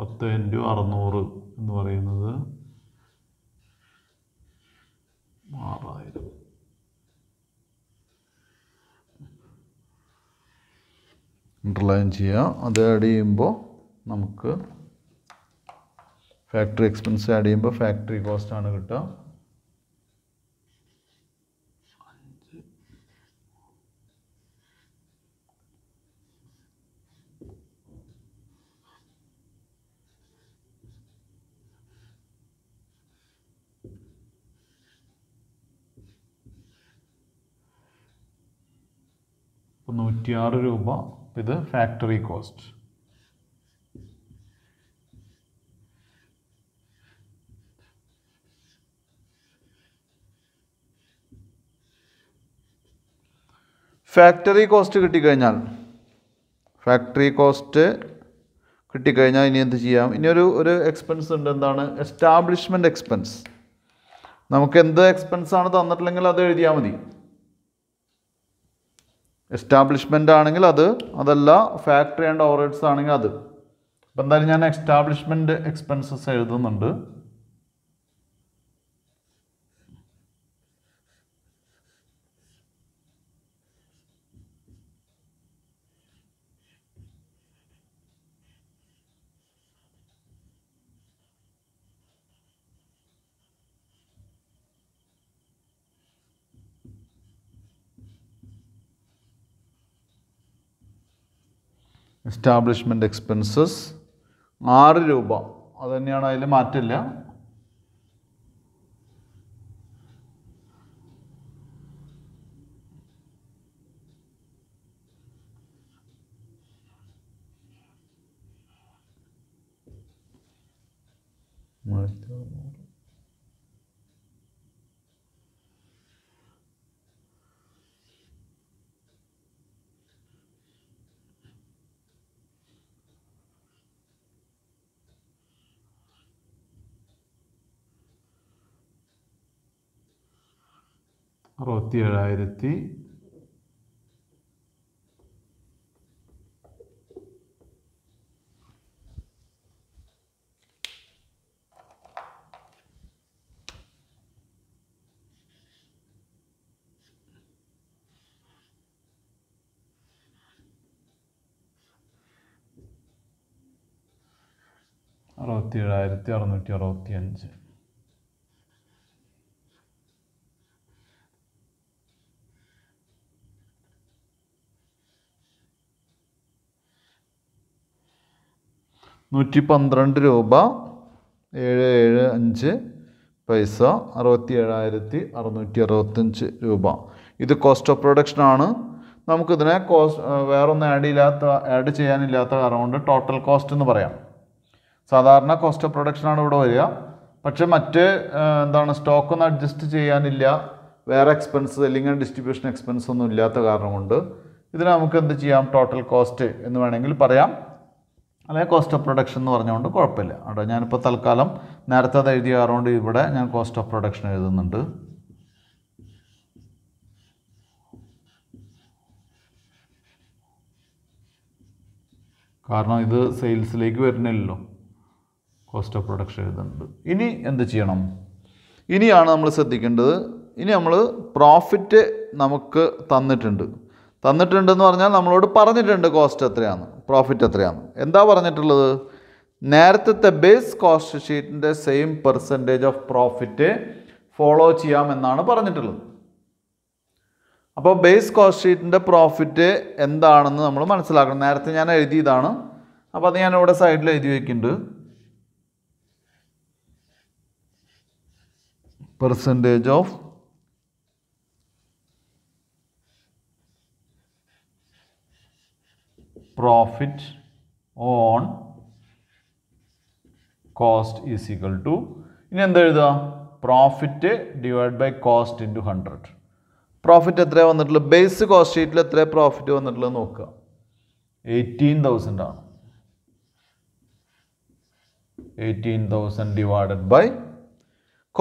പത്ത് ഇൻറ്റു അറുന്നൂറ് എന്ന് പറയുന്നത് ആറായിരം ഇൻ്റർലൈൻ ചെയ്യുക അത് ആഡ് ചെയ്യുമ്പോൾ നമുക്ക് ഫാക്ടറി എക്സ്പെൻസ് ആഡ് ചെയ്യുമ്പോൾ ഫാക്ടറി കോസ്റ്റ് ആണ് കിട്ടുക നൂറ്റിയാറ് രൂപ ഇത് ഫാക്ടറി കോസ്റ്റ് ഫാക്ടറി കോസ്റ്റ് കിട്ടിക്കഴിഞ്ഞാൽ ഫാക്ടറി കോസ്റ്റ് കിട്ടിക്കഴിഞ്ഞാൽ ഇനി എന്ത് ചെയ്യാം ഇനി ഒരു ഒരു എക്സ്പെൻസ് ഉണ്ട് എന്താണ് എസ്റ്റാബ്ലിഷ്മെൻറ്റ് എക്സ്പെൻസ് നമുക്ക് എന്ത് എക്സ്പെൻസാണ് തന്നിട്ടില്ലെങ്കിൽ അത് എഴുതിയാൽ മതി എസ്റ്റാബ്ലിഷ്മെൻ്റ് ആണെങ്കിൽ അത് അതല്ല ഫാക്ടറി ആൻഡ് ഓവറേഡ്സ് ആണെങ്കിൽ അത് അപ്പോൾ എന്തായാലും ഞാൻ എസ്റ്റാബ്ലിഷ്മെൻറ്റ് എക്സ്പെൻസസ് എഴുതുന്നുണ്ട് എസ്റ്റാബ്ലിഷ്മെൻ്റ് എക്സ്പെൻസസ് ആറ് രൂപ അത് തന്നെയാണ് അതിൽ മാറ്റില്ല Right. അറുപത്തി ഏഴായിരത്തി അറുപത്തി ഏഴായിരത്തി അറുന്നൂറ്റി അറുപത്തി അഞ്ച് നൂറ്റി പന്ത്രണ്ട് രൂപ ഏഴ് ഏഴ് അഞ്ച് പൈസ അറുപത്തി ഏഴായിരത്തി അറുന്നൂറ്റി അറുപത്തഞ്ച് രൂപ ഇത് കോസ്റ്റ് ഓഫ് പ്രൊഡക്ഷനാണ് നമുക്കിതിനെ കോസ്റ്റ് വേറൊന്നും ആഡ് ഇല്ലാത്ത ആഡ് ചെയ്യാനില്ലാത്ത കാരണം കൊണ്ട് ടോട്ടൽ കോസ്റ്റ് എന്ന് പറയാം സാധാരണ കോസ്റ്റ് ഓഫ് പ്രൊഡക്ഷനാണ് ഇവിടെ വരിക പക്ഷേ മറ്റ് എന്താണ് സ്റ്റോക്കൊന്നും അഡ്ജസ്റ്റ് ചെയ്യാനില്ല വേറെ എക്സ്പെൻസ് അല്ലെങ്കിൽ ഡിസ്ട്രിബ്യൂഷൻ എക്സ്പെൻസ് ഒന്നും ഇല്ലാത്ത കാരണം കൊണ്ട് ഇതിനെ നമുക്ക് എന്ത് ചെയ്യാം ടോട്ടൽ കോസ്റ്റ് എന്ന് വേണമെങ്കിൽ പറയാം അല്ലെങ്കിൽ കോസ്റ്റ് ഓഫ് പ്രൊഡക്ഷൻ എന്ന് പറഞ്ഞുകൊണ്ട് കുഴപ്പമില്ല കേട്ടോ ഞാനിപ്പോൾ തൽക്കാലം നേരത്തെ അത് എഴുതിയ ഇവിടെ ഞാൻ കോസ്റ്റ് ഓഫ് പ്രൊഡക്ഷൻ എഴുതുന്നുണ്ട് കാരണം ഇത് സെയിൽസിലേക്ക് വരുന്നില്ലല്ലോ കോസ്റ്റ് ഓഫ് പ്രൊഡക്ഷൻ എഴുതുന്നുണ്ട് ഇനി എന്ത് ചെയ്യണം ഇനിയാണ് നമ്മൾ ശ്രദ്ധിക്കേണ്ടത് ഇനി നമ്മൾ പ്രോഫിറ്റ് നമുക്ക് തന്നിട്ടുണ്ട് തന്നിട്ടുണ്ടെന്ന് പറഞ്ഞാൽ നമ്മളോട് പറഞ്ഞിട്ടുണ്ട് കോസ്റ്റ് എത്രയാണ് പ്രോഫിറ്റ് എത്രയാണ് എന്താ പറഞ്ഞിട്ടുള്ളത് നേരത്തെ ബേസ് കോസ്റ്റ് ഷീറ്റിൻ്റെ same percentage of profit follow ചെയ്യാമെന്നാണ് പറഞ്ഞിട്ടുള്ളത് അപ്പോൾ ബേസ് കോസ്റ്റ് ഷീറ്റിൻ്റെ പ്രോഫിറ്റ് എന്താണെന്ന് നമ്മൾ മനസ്സിലാക്കണം നേരത്തെ ഞാൻ എഴുതിയതാണ് അപ്പോൾ അത് ഞാൻ ഇവിടെ സൈഡിൽ എഴുതി വയ്ക്കുന്നുണ്ട് percentage of profit on cost is equal to ഇനി എന്താ എഴുതുക profit divide by cost into hundred profit എത്രയാണ് വന്നിട്ടുള്ളത് ബേസ് കോസ്റ്റ് ഷീറ്റിൽ എത്ര പ്രോഫിറ്റ് വന്നിട്ടുള്ളത് നോക്കുക എയ്റ്റീൻ തൗസൻഡ് ആണ് eighteen thousand divided by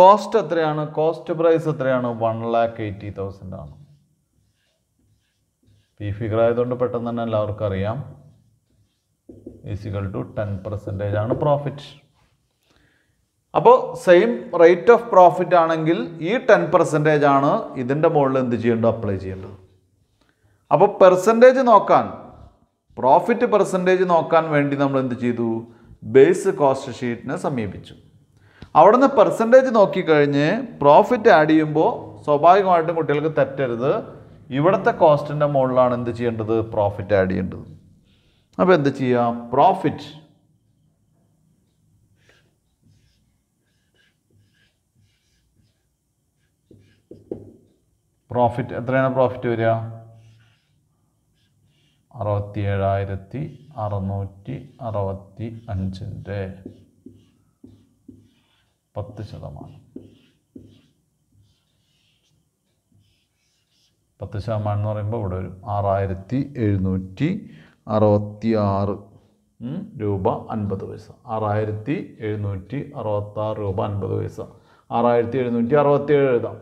cost എത്രയാണ് കോസ്റ്റ് പ്രൈസ് എത്രയാണ് വൺ ലാക്ക് എയ്റ്റി തൗസൻഡ് ആണ് പി ഫിഗർ ആയതുകൊണ്ട് പെട്ടെന്ന് തന്നെ എല്ലാവർക്കും അറിയാം ഈസിക്കൽ ടു ടെൻ പെർസെൻറ്റേജ് ആണ് പ്രോഫിറ്റ് അപ്പോൾ സെയിം റേറ്റ് ഓഫ് പ്രോഫിറ്റ് ആണെങ്കിൽ ഈ ടെൻ പെർസെൻറ്റേജ് ആണ് ഇതിൻ്റെ മുകളിൽ എന്ത് ചെയ്യേണ്ടത് അപ്ലൈ ചെയ്യേണ്ടത് അപ്പോൾ പെർസെൻറ്റേജ് നോക്കാൻ പ്രോഫിറ്റ് പെർസെൻറ്റേജ് നോക്കാൻ വേണ്ടി നമ്മൾ എന്ത് ചെയ്തു ബേസ് കോസ്റ്റ് ഷീറ്റിനെ സമീപിച്ചു അവിടെ നിന്ന് പെർസെൻറ്റേജ് നോക്കിക്കഴിഞ്ഞ് പ്രോഫിറ്റ് ആഡ് ചെയ്യുമ്പോൾ സ്വാഭാവികമായിട്ടും കുട്ടികൾക്ക് തെറ്റരുത് ഇവിടുത്തെ കോസ്റ്റിൻ്റെ മുകളിലാണ് എന്ത് ചെയ്യേണ്ടത് പ്രോഫിറ്റ് ആഡ് ചെയ്യേണ്ടത് അപ്പോൾ എന്ത് ചെയ്യാം പ്രോഫിറ്റ് പ്രോഫിറ്റ് എത്രയാണ് പ്രോഫിറ്റ് വരിക അറുപത്തി ഏഴായിരത്തി അറുന്നൂറ്റി അറുപത്തി അഞ്ചിൻ്റെ പത്ത് ശതമാനം പത്ത് ശതമാനം എന്ന് പറയുമ്പോൾ ഇവിടെ വരും ആറായിരത്തി എഴുന്നൂറ്റി അറുപത്തി ആറ് രൂപ അൻപത് പൈസ ആറായിരത്തി എഴുന്നൂറ്റി അറുപത്തി ആറ് രൂപ അൻപത് പൈസ ആറായിരത്തി എഴുന്നൂറ്റി അറുപത്തി ഏഴ് എഴുതാം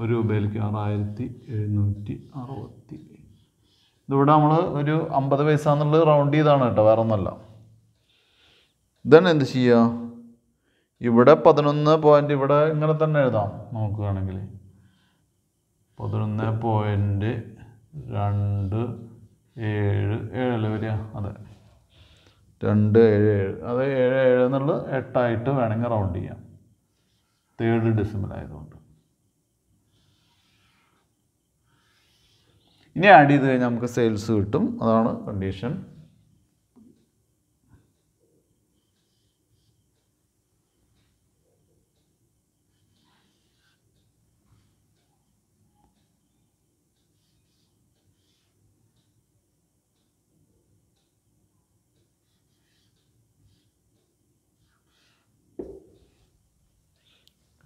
ഒരു രൂപയിലേക്ക് ആറായിരത്തി എഴുന്നൂറ്റി അറുപത്തി ഇതിവിടെ നമ്മൾ ഒരു അമ്പത് പൈസ എന്നുള്ളത് റൗണ്ട് ചെയ്താണ് കേട്ടോ വേറെ ഒന്നല്ല ഇതാണ് എന്ത് ചെയ്യുക ഇവിടെ പതിനൊന്ന് പോയിൻ്റ് ഇവിടെ ഇങ്ങനെ തന്നെ എഴുതാം നോക്കുകയാണെങ്കിൽ പതിനൊന്ന് പോയിൻറ്റ് രണ്ട് ഏഴ് ഏഴല്ലേ വരിക അതെ രണ്ട് ഏഴ് ഏഴ് അത് ഏഴ് ഏഴ് എന്നുള്ളത് എട്ടായിട്ട് വേണമെങ്കിൽ റൗണ്ട് ചെയ്യാം തേർഡ് ഡിസിമൽ ആയതുകൊണ്ട് ഇനി ആഡ് ചെയ്ത് കഴിഞ്ഞാൽ നമുക്ക് സെയിൽസ് കിട്ടും അതാണ് കണ്ടീഷൻ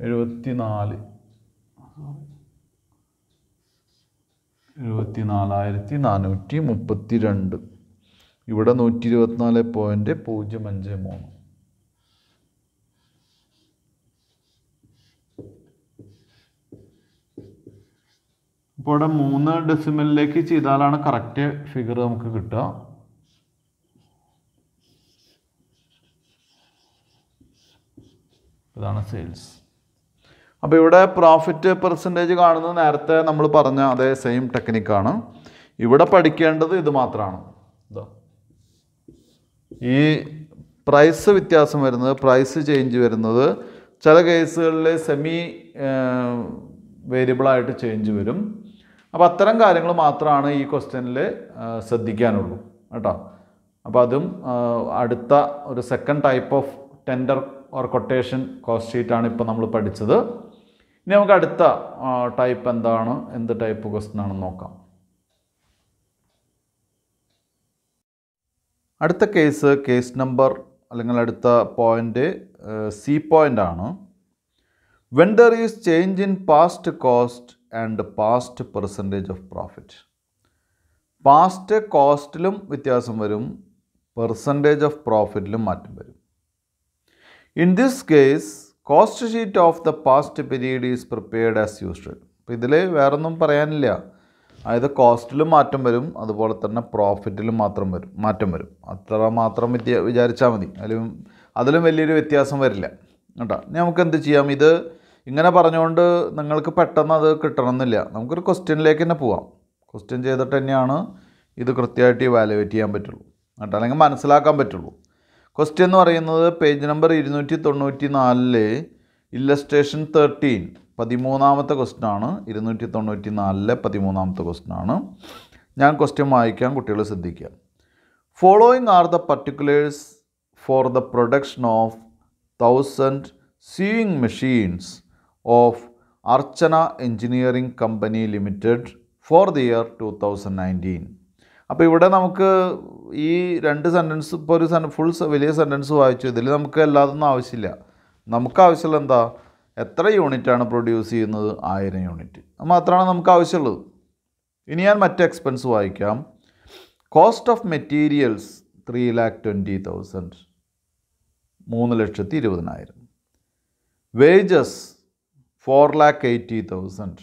എഴുപത്തി എഴുപത്തി നാലായിരത്തി നാനൂറ്റി മുപ്പത്തി രണ്ട് ഇവിടെ നൂറ്റി ഇരുപത്തിനാല് പോയിൻറ്റ് പൂജ്യം അഞ്ച് മൂന്ന് അപ്പോൾ ഇവിടെ മൂന്ന് ഡെസിമലിലേക്ക് ചെയ്താലാണ് കറക്റ്റ് ഫിഗർ നമുക്ക് കിട്ടുക ഇതാണ് സെയിൽസ് അപ്പോൾ ഇവിടെ പ്രോഫിറ്റ് പെർസെൻറ്റേജ് കാണുന്നത് നേരത്തെ നമ്മൾ പറഞ്ഞ അതേ സെയിം ടെക്നിക്കാണ് ഇവിടെ പഠിക്കേണ്ടത് ഇത് മാത്രമാണ് ഈ പ്രൈസ് വ്യത്യാസം വരുന്നത് പ്രൈസ് ചേഞ്ച് വരുന്നത് ചില കേസുകളിൽ സെമി വേരിയബിളായിട്ട് ചേഞ്ച് വരും അപ്പോൾ അത്തരം കാര്യങ്ങൾ മാത്രമാണ് ഈ ക്വസ്റ്റ്യനിൽ ശ്രദ്ധിക്കാനുള്ളൂ കേട്ടോ അപ്പോൾ അതും അടുത്ത ഒരു second type of tender or quotation cost ഷീറ്റാണ് ഇപ്പോൾ നമ്മൾ പഠിച്ചത് ഇനി നമുക്ക് അടുത്ത ടൈപ്പ് എന്താണ് എന്ത് ടൈപ്പ് ക്വസ്റ്റ്യൻ ആണെന്ന് നോക്കാം അടുത്ത കേസ് കേസ് നമ്പർ അല്ലെങ്കിൽ അടുത്ത പോയിൻ്റ് സി പോയിൻ്റ് ആണ് when there is change in past cost and past percentage of profit past കോസ്റ്റിലും വ്യത്യാസം വരും പെർസെൻറ്റേജ് ഓഫ് പ്രോഫിറ്റിലും മാറ്റം വരും in this case cost sheet of the past period is prepared as usual അപ്പോൾ ഇതിൽ വേറൊന്നും പറയാനില്ല അതായത് കോസ്റ്റിലും മാറ്റം വരും അതുപോലെ തന്നെ പ്രോഫിറ്റിലും മാത്രം വരും മാറ്റം വരും അത്ര മാത്രം വ്യത്യ വിചാരിച്ചാൽ മതി അതിലും അതിലും വലിയൊരു വ്യത്യാസം വരില്ല കേട്ടോ നമുക്ക് എന്ത് ചെയ്യാം ഇത് ഇങ്ങനെ പറഞ്ഞുകൊണ്ട് നിങ്ങൾക്ക് പെട്ടെന്ന് അത് കിട്ടണമെന്നില്ല നമുക്കൊരു ക്വസ്റ്റ്യനിലേക്ക് തന്നെ പോവാം ക്വസ്റ്റ്യൻ ചെയ്തിട്ട് തന്നെയാണ് ഇത് കൃത്യമായിട്ട് ഇവാലുവേറ്റ് ചെയ്യാൻ പറ്റുള്ളൂ കേട്ടോ അല്ലെങ്കിൽ മനസ്സിലാക്കാൻ പറ്റുള്ളൂ ക്വസ്റ്റ്യൻ എന്ന് പറയുന്നത് പേജ് നമ്പർ ഇരുന്നൂറ്റി തൊണ്ണൂറ്റി നാലില് ഇല്ലസ്ട്രേഷൻ തേർട്ടീൻ പതിമൂന്നാമത്തെ ക്വസ്റ്റ്യൻ ആണ് ഇരുന്നൂറ്റി തൊണ്ണൂറ്റി നാലിലെ പതിമൂന്നാമത്തെ ക്വസ്റ്റ്യൻ ആണ് ഞാൻ ക്വസ്റ്റ്യൻ വായിക്കാം കുട്ടികൾ ശ്രദ്ധിക്കുക following are the particulars for the production of thousand sewing machines of Archana engineering company limited for the year two thousand nineteen അപ്പോൾ ഇവിടെ നമുക്ക് ഈ രണ്ട് സെൻറ്റൻസ് ഇപ്പോൾ ഒരു സെൻ ഫുൾ വലിയ സെൻറ്റൻസ് വായിച്ചു ഇതിൽ നമുക്ക് എല്ലാതൊന്നും ആവശ്യമില്ല നമുക്ക് ആവശ്യമുള്ള എന്താ എത്ര യൂണിറ്റാണ് പ്രൊഡ്യൂസ് ചെയ്യുന്നത് ആയിരം യൂണിറ്റ് മാത്രമാണ് നമുക്ക് ആവശ്യമുള്ളത് ഇനി ഞാൻ മറ്റ് എക്സ്പെൻസ് വായിക്കാം cost of materials three lakh twenty thousand മൂന്ന് ലക്ഷത്തി ഇരുപതിനായിരം wages four lakh eighty thousand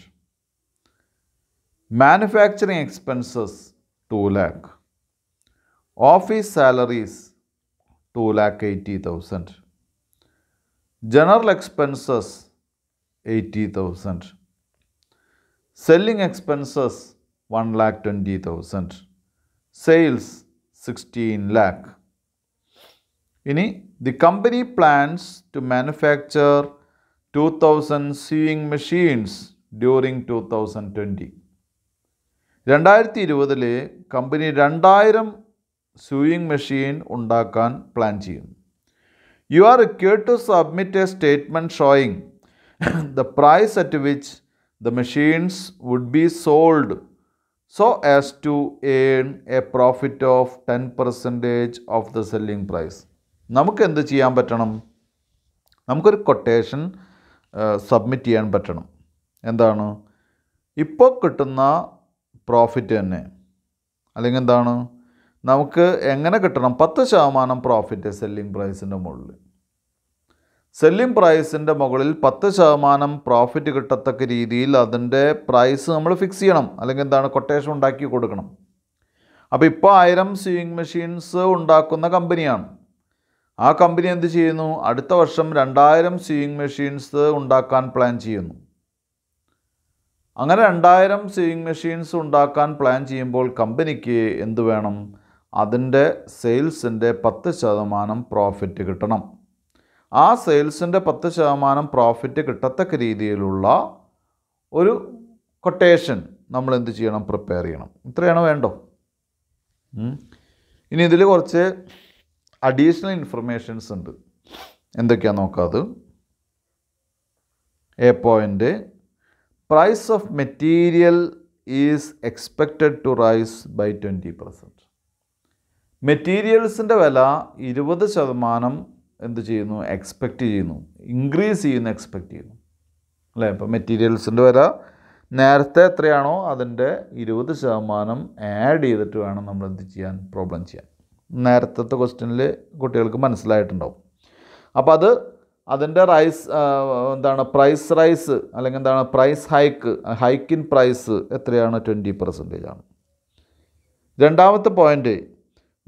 manufacturing expenses two lakh office salaries two lakh eighty thousand general expenses eighty thousand selling expenses one lakh twenty thousand sales sixteen lakh ഇനി the company plans to manufacture two thousand sewing machines during two thousand twenty രണ്ടായിരത്തി ഇരുപതിൽ company രണ്ടായിരം sewing machine ഉണ്ടാക്കാൻ plan ചെയ്യുന്നു you are required to submit A statement showing the price at which the machines would be sold so as to earn a profit of ten percentage of the selling price നമുക്ക് എന്ത് ചെയ്യാൻ പറ്റണം നമുക്കൊരു quotation submit ചെയ്യാൻ പറ്റണം എന്താണ് ഇപ്പോൾ കിട്ടുന്ന പ്രോഫിറ്റ് തന്നെ അല്ലെങ്കിൽ എന്താണ് നമുക്ക് എങ്ങനെ കിട്ടണം പത്ത് ശതമാനം പ്രോഫിറ്റ് സെല്ലിംഗ് പ്രൈസിൻ്റെ മുകളിൽ സെല്ലിംഗ് പ്രൈസിൻ്റെ മുകളിൽ പത്ത് ശതമാനം പ്രോഫിറ്റ് കിട്ടത്തക്ക രീതിയിൽ അതിൻ്റെ പ്രൈസ് നമ്മൾ ഫിക്സ് ചെയ്യണം അല്ലെങ്കിൽ എന്താണ് കൊട്ടേഷൻ ഉണ്ടാക്കി കൊടുക്കണം അപ്പോൾ ഇപ്പോൾ ആയിരം സീയിങ് മെഷീൻസ് ഉണ്ടാക്കുന്ന കമ്പനിയാണ് ആ കമ്പനി എന്ത് ചെയ്യുന്നു അടുത്ത വർഷം രണ്ടായിരം സീയിങ് മെഷീൻസ് ഉണ്ടാക്കാൻ പ്ലാൻ ചെയ്യുന്നു അങ്ങനെ രണ്ടായിരം സീയിങ് മെഷീൻസ് ഉണ്ടാക്കാൻ പ്ലാൻ ചെയ്യുമ്പോൾ കമ്പനിക്ക് എന്ത് വേണം അതിൻ്റെ സെയിൽസിൻ്റെ പത്ത് ശതമാനം പ്രോഫിറ്റ് കിട്ടണം ആ സെയിൽസിൻ്റെ പത്ത് ശതമാനം പ്രോഫിറ്റ് കിട്ടത്തക്ക രീതിയിലുള്ള ഒരു കൊട്ടേഷൻ നമ്മൾ എന്ത് ചെയ്യണം പ്രിപ്പയർ ചെയ്യണം ഇത്രയാണ് വേണ്ടോ ഇനി ഇതിൽ കുറച്ച് അഡീഷണൽ ഇൻഫർമേഷൻസ് ഉണ്ട് എന്തൊക്കെയാണ് നോക്കാത് A point price of material is expected to rise by twenty percent മെറ്റീരിയൽസിൻ്റെ വില ഇരുപത് ശതമാനം എന്ത് ചെയ്യുന്നു എക്സ്പെക്റ്റ് ചെയ്യുന്നു ഇൻക്രീസ് ചെയ്യുന്നു എക്സ്പെക്റ്റ് ചെയ്യുന്നു അല്ലേ ഇപ്പോൾ മെറ്റീരിയൽസിൻ്റെ വില നേരത്തെ എത്രയാണോ അതിൻ്റെ ഇരുപത് ശതമാനം ആഡ് ചെയ്തിട്ട് വേണം നമ്മൾ എന്ത് ചെയ്യാൻ പ്രോബ്ലം ചെയ്യാൻ നേരത്തെ ക്വസ്റ്റ്യനിൽ കുട്ടികൾക്ക് മനസ്സിലായിട്ടുണ്ടാവും അപ്പോൾ അത് അതിൻ്റെ റൈസ് എന്താണ് പ്രൈസ് റൈസ് അല്ലെങ്കിൽ എന്താണ് പ്രൈസ് ഹൈക്ക് ഹൈക്കിൻ പ്രൈസ് എത്രയാണ് ട്വൻറ്റി പെർസെൻറ്റേജ് ആണ് രണ്ടാമത്തെ point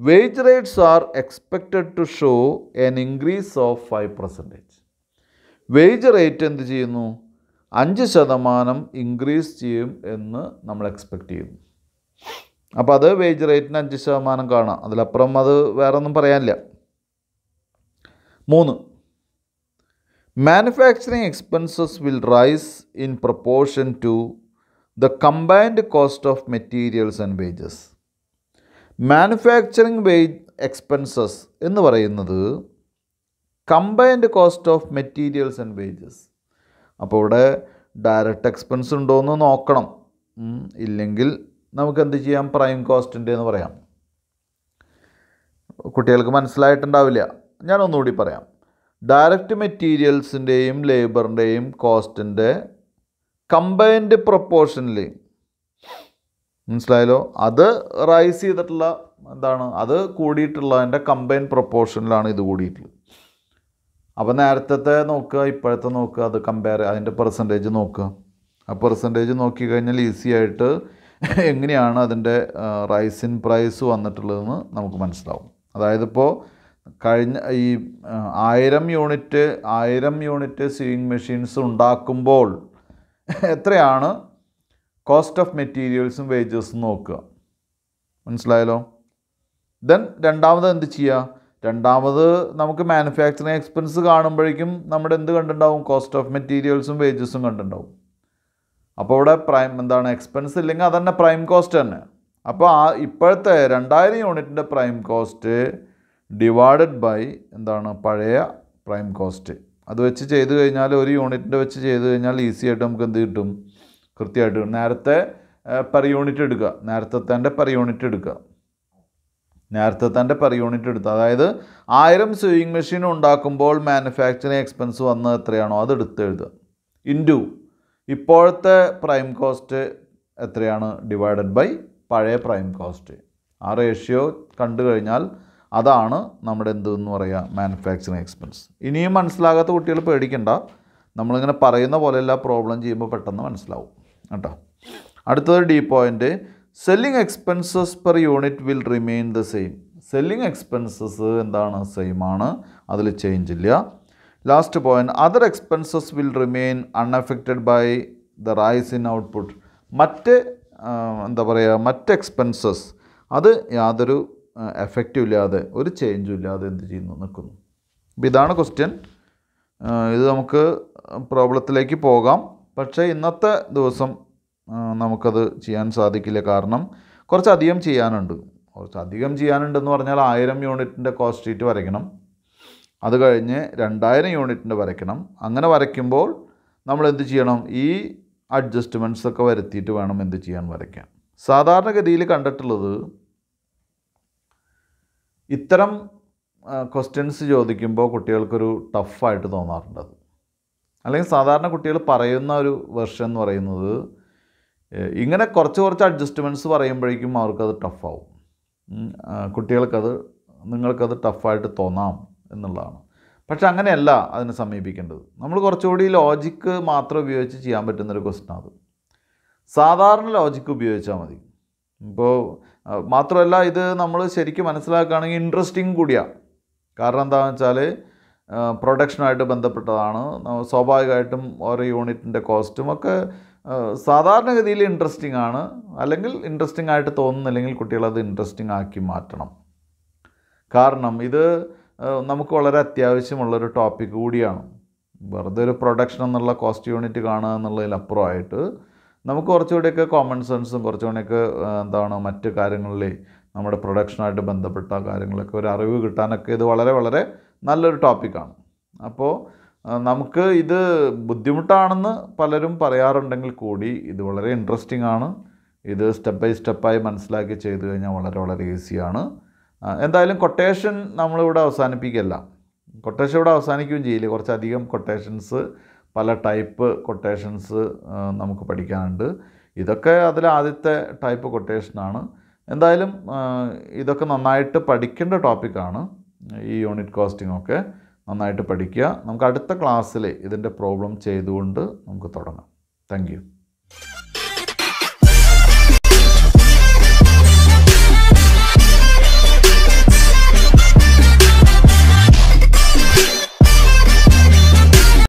wage rates are expected to show an increase of five percentage wage rate എന്ത് ചെയ്യുന്നു അഞ്ച് ശതമാനം ഇൻക്രീസ് ചെയ്യും എന്ന് നമ്മൾ എക്സ്പെക്റ്റ് ചെയ്യുന്നു അപ്പോൾ അത് വേജ് റേറ്റിന് അഞ്ച് ശതമാനം കാണാം അതിലപ്പുറം അത് വേറെ ഒന്നും പറയാനില്ല മൂന്ന് manufacturing expenses will rise in proportion to the combined cost of materials and wages manufacturing wage expenses എന്ന് പറയുന്നത് combined cost of materials and wages അപ്പോൾ ഇവിടെ ഡയറക്റ്റ് എക്സ്പെൻസ് ഉണ്ടോ എന്ന് നോക്കണം ഇല്ലെങ്കിൽ നമുക്ക് എന്ത് ചെയ്യാം പ്രൈം കോസ്റ്റിൻ്റെ എന്ന് പറയാം കുട്ടികൾക്ക് മനസ്സിലായിട്ടുണ്ടാവില്ല ഞാൻ ഒന്നുകൂടി പറയാം ഡയറക്റ്റ് മെറ്റീരിയൽസിൻ്റെയും ലേബറിൻ്റെയും കോസ്റ്റിൻ്റെ കമ്പൈൻഡ് പ്രൊപ്പോർഷനിലെയും മനസ്സിലായല്ലോ അത് റൈസ് ചെയ്തിട്ടുള്ള എന്താണ് അത് കൂടിയിട്ടുള്ളതിൻ്റെ കമ്പൈൻ പ്രൊപ്പോർഷനിലാണ് ഇത് കൂടിയിട്ടുള്ളത് അപ്പോൾ നേരത്തെ നോക്കുക ഇപ്പോഴത്തെ നോക്കുക അത് കമ്പയർ അതിൻ്റെ പെർസെൻറ്റേജ് നോക്കുക ആ പെർസെൻറ്റേജ് നോക്കി കഴിഞ്ഞാൽ ഈസി ആയിട്ട് എങ്ങനെയാണ് അതിൻ്റെ റൈസ് ഇൻ പ്രൈസ് വന്നിട്ടുള്ളതെന്ന് നമുക്ക് മനസ്സിലാവും അതായത് ഇപ്പോൾ കഴിഞ്ഞ ഈ ആയിരം യൂണിറ്റ് ആയിരം യൂണിറ്റ് സീവിങ് മെഷീൻസ് ഉണ്ടാക്കുമ്പോൾ എത്രയാണ് കോസ്റ്റ് ഓഫ് മെറ്റീരിയൽസും വേജസും നോക്കുക മനസ്സിലായല്ലോ ദെൻ രണ്ടാമത് എന്ത് ചെയ്യുക രണ്ടാമത് നമുക്ക് മാനുഫാക്ചറിങ് എക്സ്പെൻസ് കാണുമ്പോഴേക്കും നമ്മുടെ എന്ത് കണ്ടുണ്ടാവും കോസ്റ്റ് ഓഫ് മെറ്റീരിയൽസും വേജസും കണ്ടുണ്ടാവും അപ്പോൾ ഇവിടെ പ്രൈം എന്താണ് എക്സ്പെൻസ് ഇല്ലെങ്കിൽ അതന്നെ പ്രൈം കോസ്റ്റ് തന്നെ അപ്പോൾ ആ ഇപ്പോഴത്തെ രണ്ടായിരം യൂണിറ്റിൻ്റെ പ്രൈം കോസ്റ്റ് ഡിവൈഡഡ് ബൈ എന്താണ് പഴയ പ്രൈം കോസ്റ്റ് അത് വെച്ച് ചെയ്ത് കഴിഞ്ഞാൽ ഒരു യൂണിറ്റിൻ്റെ വെച്ച് ചെയ്ത് കഴിഞ്ഞാൽ ഈസി ആയിട്ട് നമുക്ക് എന്ത് കിട്ടും കൃത്യമായിട്ട് നേരത്തെ പെർ യൂണിറ്റ് എടുക്കുക നേരത്തെ തന്നെ പെർ യൂണിറ്റ് എടുക്കുക നേരത്തെ തന്നെ പെർ യൂണിറ്റ് എടുത്ത് അതായത് ആയിരം സ്വിങ് മെഷീൻ ഉണ്ടാക്കുമ്പോൾ മാനുഫാക്ചറിങ് എക്സ്പെൻസ് വന്നത് എത്രയാണോ അത് എടുത്ത് എഴുതുക ഇൻറ്റു ഇപ്പോഴത്തെ പ്രൈം കോസ്റ്റ് എത്രയാണ് ഡിവൈഡഡ് ബൈ പഴയ പ്രൈം കോസ്റ്റ് ആ റേഷ്യോ കണ്ടു കഴിഞ്ഞാൽ അതാണ് നമ്മുടെ എന്തെന്ന് പറയുക മാനുഫാക്ചറിങ് എക്സ്പെൻസ് ഇനിയും മനസ്സിലാകാത്ത കുട്ടികൾ പേടിക്കണ്ട നമ്മളിങ്ങനെ പറയുന്ന പോലെയല്ല പ്രോബ്ലം ചെയ്യുമ്പോൾ പെട്ടെന്ന് മനസ്സിലാവും കേട്ടോ അടുത്തത് D point selling expenses per unit will remain the same selling expenses എന്താണ് സെയിം ആണ് അതിൽ ചേഞ്ച് ഇല്ല last point other expenses will remain unaffected by the rise in output മറ്റ് എന്താ പറയുക മറ്റ് എക്സ്പെൻസസ് അത് യാതൊരു എഫക്റ്റും ഇല്ലാതെ ഒരു ചേഞ്ചും ഇല്ലാതെ എന്ത് ചെയ്യുന്നു നിൽക്കുന്നു അപ്പോൾ ഇതാണ് ക്വസ്റ്റ്യൻ ഇത് നമുക്ക് പ്രോബ്ലത്തിലേക്ക് പോകാം പക്ഷേ ഇന്നത്തെ ദിവസം നമുക്കത് ചെയ്യാൻ സാധിക്കില്ല കാരണം കുറച്ചധികം ചെയ്യാനുണ്ട് കുറച്ചധികം ചെയ്യാനുണ്ടെന്ന് പറഞ്ഞാൽ ആയിരം യൂണിറ്റിൻ്റെ കോസ്റ്റ് ഷീറ്റ് വരയ്ക്കണം അത് കഴിഞ്ഞ് രണ്ടായിരം യൂണിറ്റിൻ്റെ വരയ്ക്കണം അങ്ങനെ വരയ്ക്കുമ്പോൾ നമ്മൾ എന്ത് ചെയ്യണം ഈ അഡ്ജസ്റ്റ്മെൻറ്റ്സ് ഒക്കെ വരുത്തിയിട്ട് വേണം എന്ത് ചെയ്യാൻ വരയ്ക്കാൻ സാധാരണഗതിയിൽ കണ്ടിട്ടുള്ളത് ഇത്തരം ക്വസ്റ്റ്യൻസ് ചോദിക്കുമ്പോൾ കുട്ടികൾക്കൊരു ടഫായിട്ട് തോന്നാറുണ്ട് അല്ലെങ്കിൽ സാധാരണ കുട്ടികൾ പറയുന്ന ഒരു വെർഷൻ എന്ന് പറയുന്നത് ഇങ്ങനെ കുറച്ച് കുറച്ച് അഡ്ജസ്റ്റ്മെൻറ്റ്സ് പറയുമ്പോഴേക്കും അവർക്കത് ടഫാവും കുട്ടികൾക്കത് നിങ്ങൾക്കത് ടഫായിട്ട് തോന്നാം എന്നുള്ളതാണ് പക്ഷെ അങ്ങനെയല്ല അതിനെ സമീപിക്കേണ്ടത് നമ്മൾ കുറച്ചുകൂടി ലോജിക്ക് മാത്രം ഉപയോഗിച്ച് ചെയ്യാൻ പറ്റുന്നൊരു ക്വസ്റ്റ്യൻ അത് സാധാരണ ലോജിക്ക് ഉപയോഗിച്ചാൽ മതി ഇപ്പോൾ മാത്രമല്ല ഇത് നമ്മൾ ശരിക്കും മനസ്സിലാക്കുകയാണെങ്കിൽ ഇൻട്രസ്റ്റിംഗ് കൂടിയാണ് കാരണം എന്താണെന്ന് വെച്ചാൽ പ്രൊഡക്ഷനായിട്ട് ബന്ധപ്പെട്ടതാണ് സ്വാഭാവികമായിട്ടും ഓരോ യൂണിറ്റിൻ്റെ കോസ്റ്റും ഒക്കെ സാധാരണഗതിയിൽ ഇൻട്രസ്റ്റിംഗ് ആണ് അല്ലെങ്കിൽ ഇൻട്രസ്റ്റിംഗ് ആയിട്ട് തോന്നുന്നില്ലെങ്കിൽ കുട്ടികളത് ഇൻട്രസ്റ്റിംഗ് ആക്കി മാറ്റണം കാരണം ഇത് നമുക്ക് വളരെ അത്യാവശ്യമുള്ളൊരു ടോപ്പിക് കൂടിയാണ് വെറുതെ ഒരു പ്രൊഡക്ഷൻ എന്നുള്ള കോസ്റ്റ് യൂണിറ്റ് കാണുക എന്നുള്ളതിലപ്പുറമായിട്ട് നമുക്ക് കുറച്ചുകൂടിയൊക്കെ കോമൺ സെൻസും കുറച്ചുകൂടിയൊക്കെ എന്താണ് മറ്റ് കാര്യങ്ങളിൽ നമ്മുടെ പ്രൊഡക്ഷനായിട്ട് ബന്ധപ്പെട്ട കാര്യങ്ങളൊക്കെ ഒരു അറിവ് കിട്ടാനൊക്കെ ഇത് വളരെ വളരെ നല്ലൊരു ടോപ്പിക്കാണ് അപ്പോൾ നമുക്ക് ഇത് ബുദ്ധിമുട്ടാണെന്ന് പലരും പറയാറുണ്ടെങ്കിൽ കൂടി ഇത് വളരെ ഇൻട്രസ്റ്റിംഗ് ആണ് ഇത് സ്റ്റെപ്പ് ബൈ സ്റ്റെപ്പായി മനസ്സിലാക്കി ചെയ്തു കഴിഞ്ഞാൽ വളരെ വളരെ ഈസിയാണ് എന്തായാലും കൊട്ടേഷൻ നമ്മളിവിടെ അവസാനിപ്പിക്കല്ല കൊട്ടേഷൻ ഇവിടെ അവസാനിക്കുകയും ചെയ്യില്ല കുറച്ചധികം കൊട്ടേഷൻസ് പല ടൈപ്പ് കൊട്ടേഷൻസ് നമുക്ക് പഠിക്കാനുണ്ട് ഇതൊക്കെ അതിൽ ആദ്യത്തെ ടൈപ്പ് കൊട്ടേഷനാണ് എന്തായാലും ഇതൊക്കെ നന്നായിട്ട് പഠിക്കേണ്ട ടോപ്പിക്കാണ് ഈ യൂണിറ്റ് കോസ്റ്റിംഗ് ഒക്കെ നന്നായിട്ട് പഠിക്കുക നമുക്ക് അടുത്ത ക്ലാസ്സിൽ ഇതിൻ്റെ പ്രോബ്ലം ചെയ്തുകൊണ്ട് നമുക്ക് തുടങ്ങാം താങ്ക്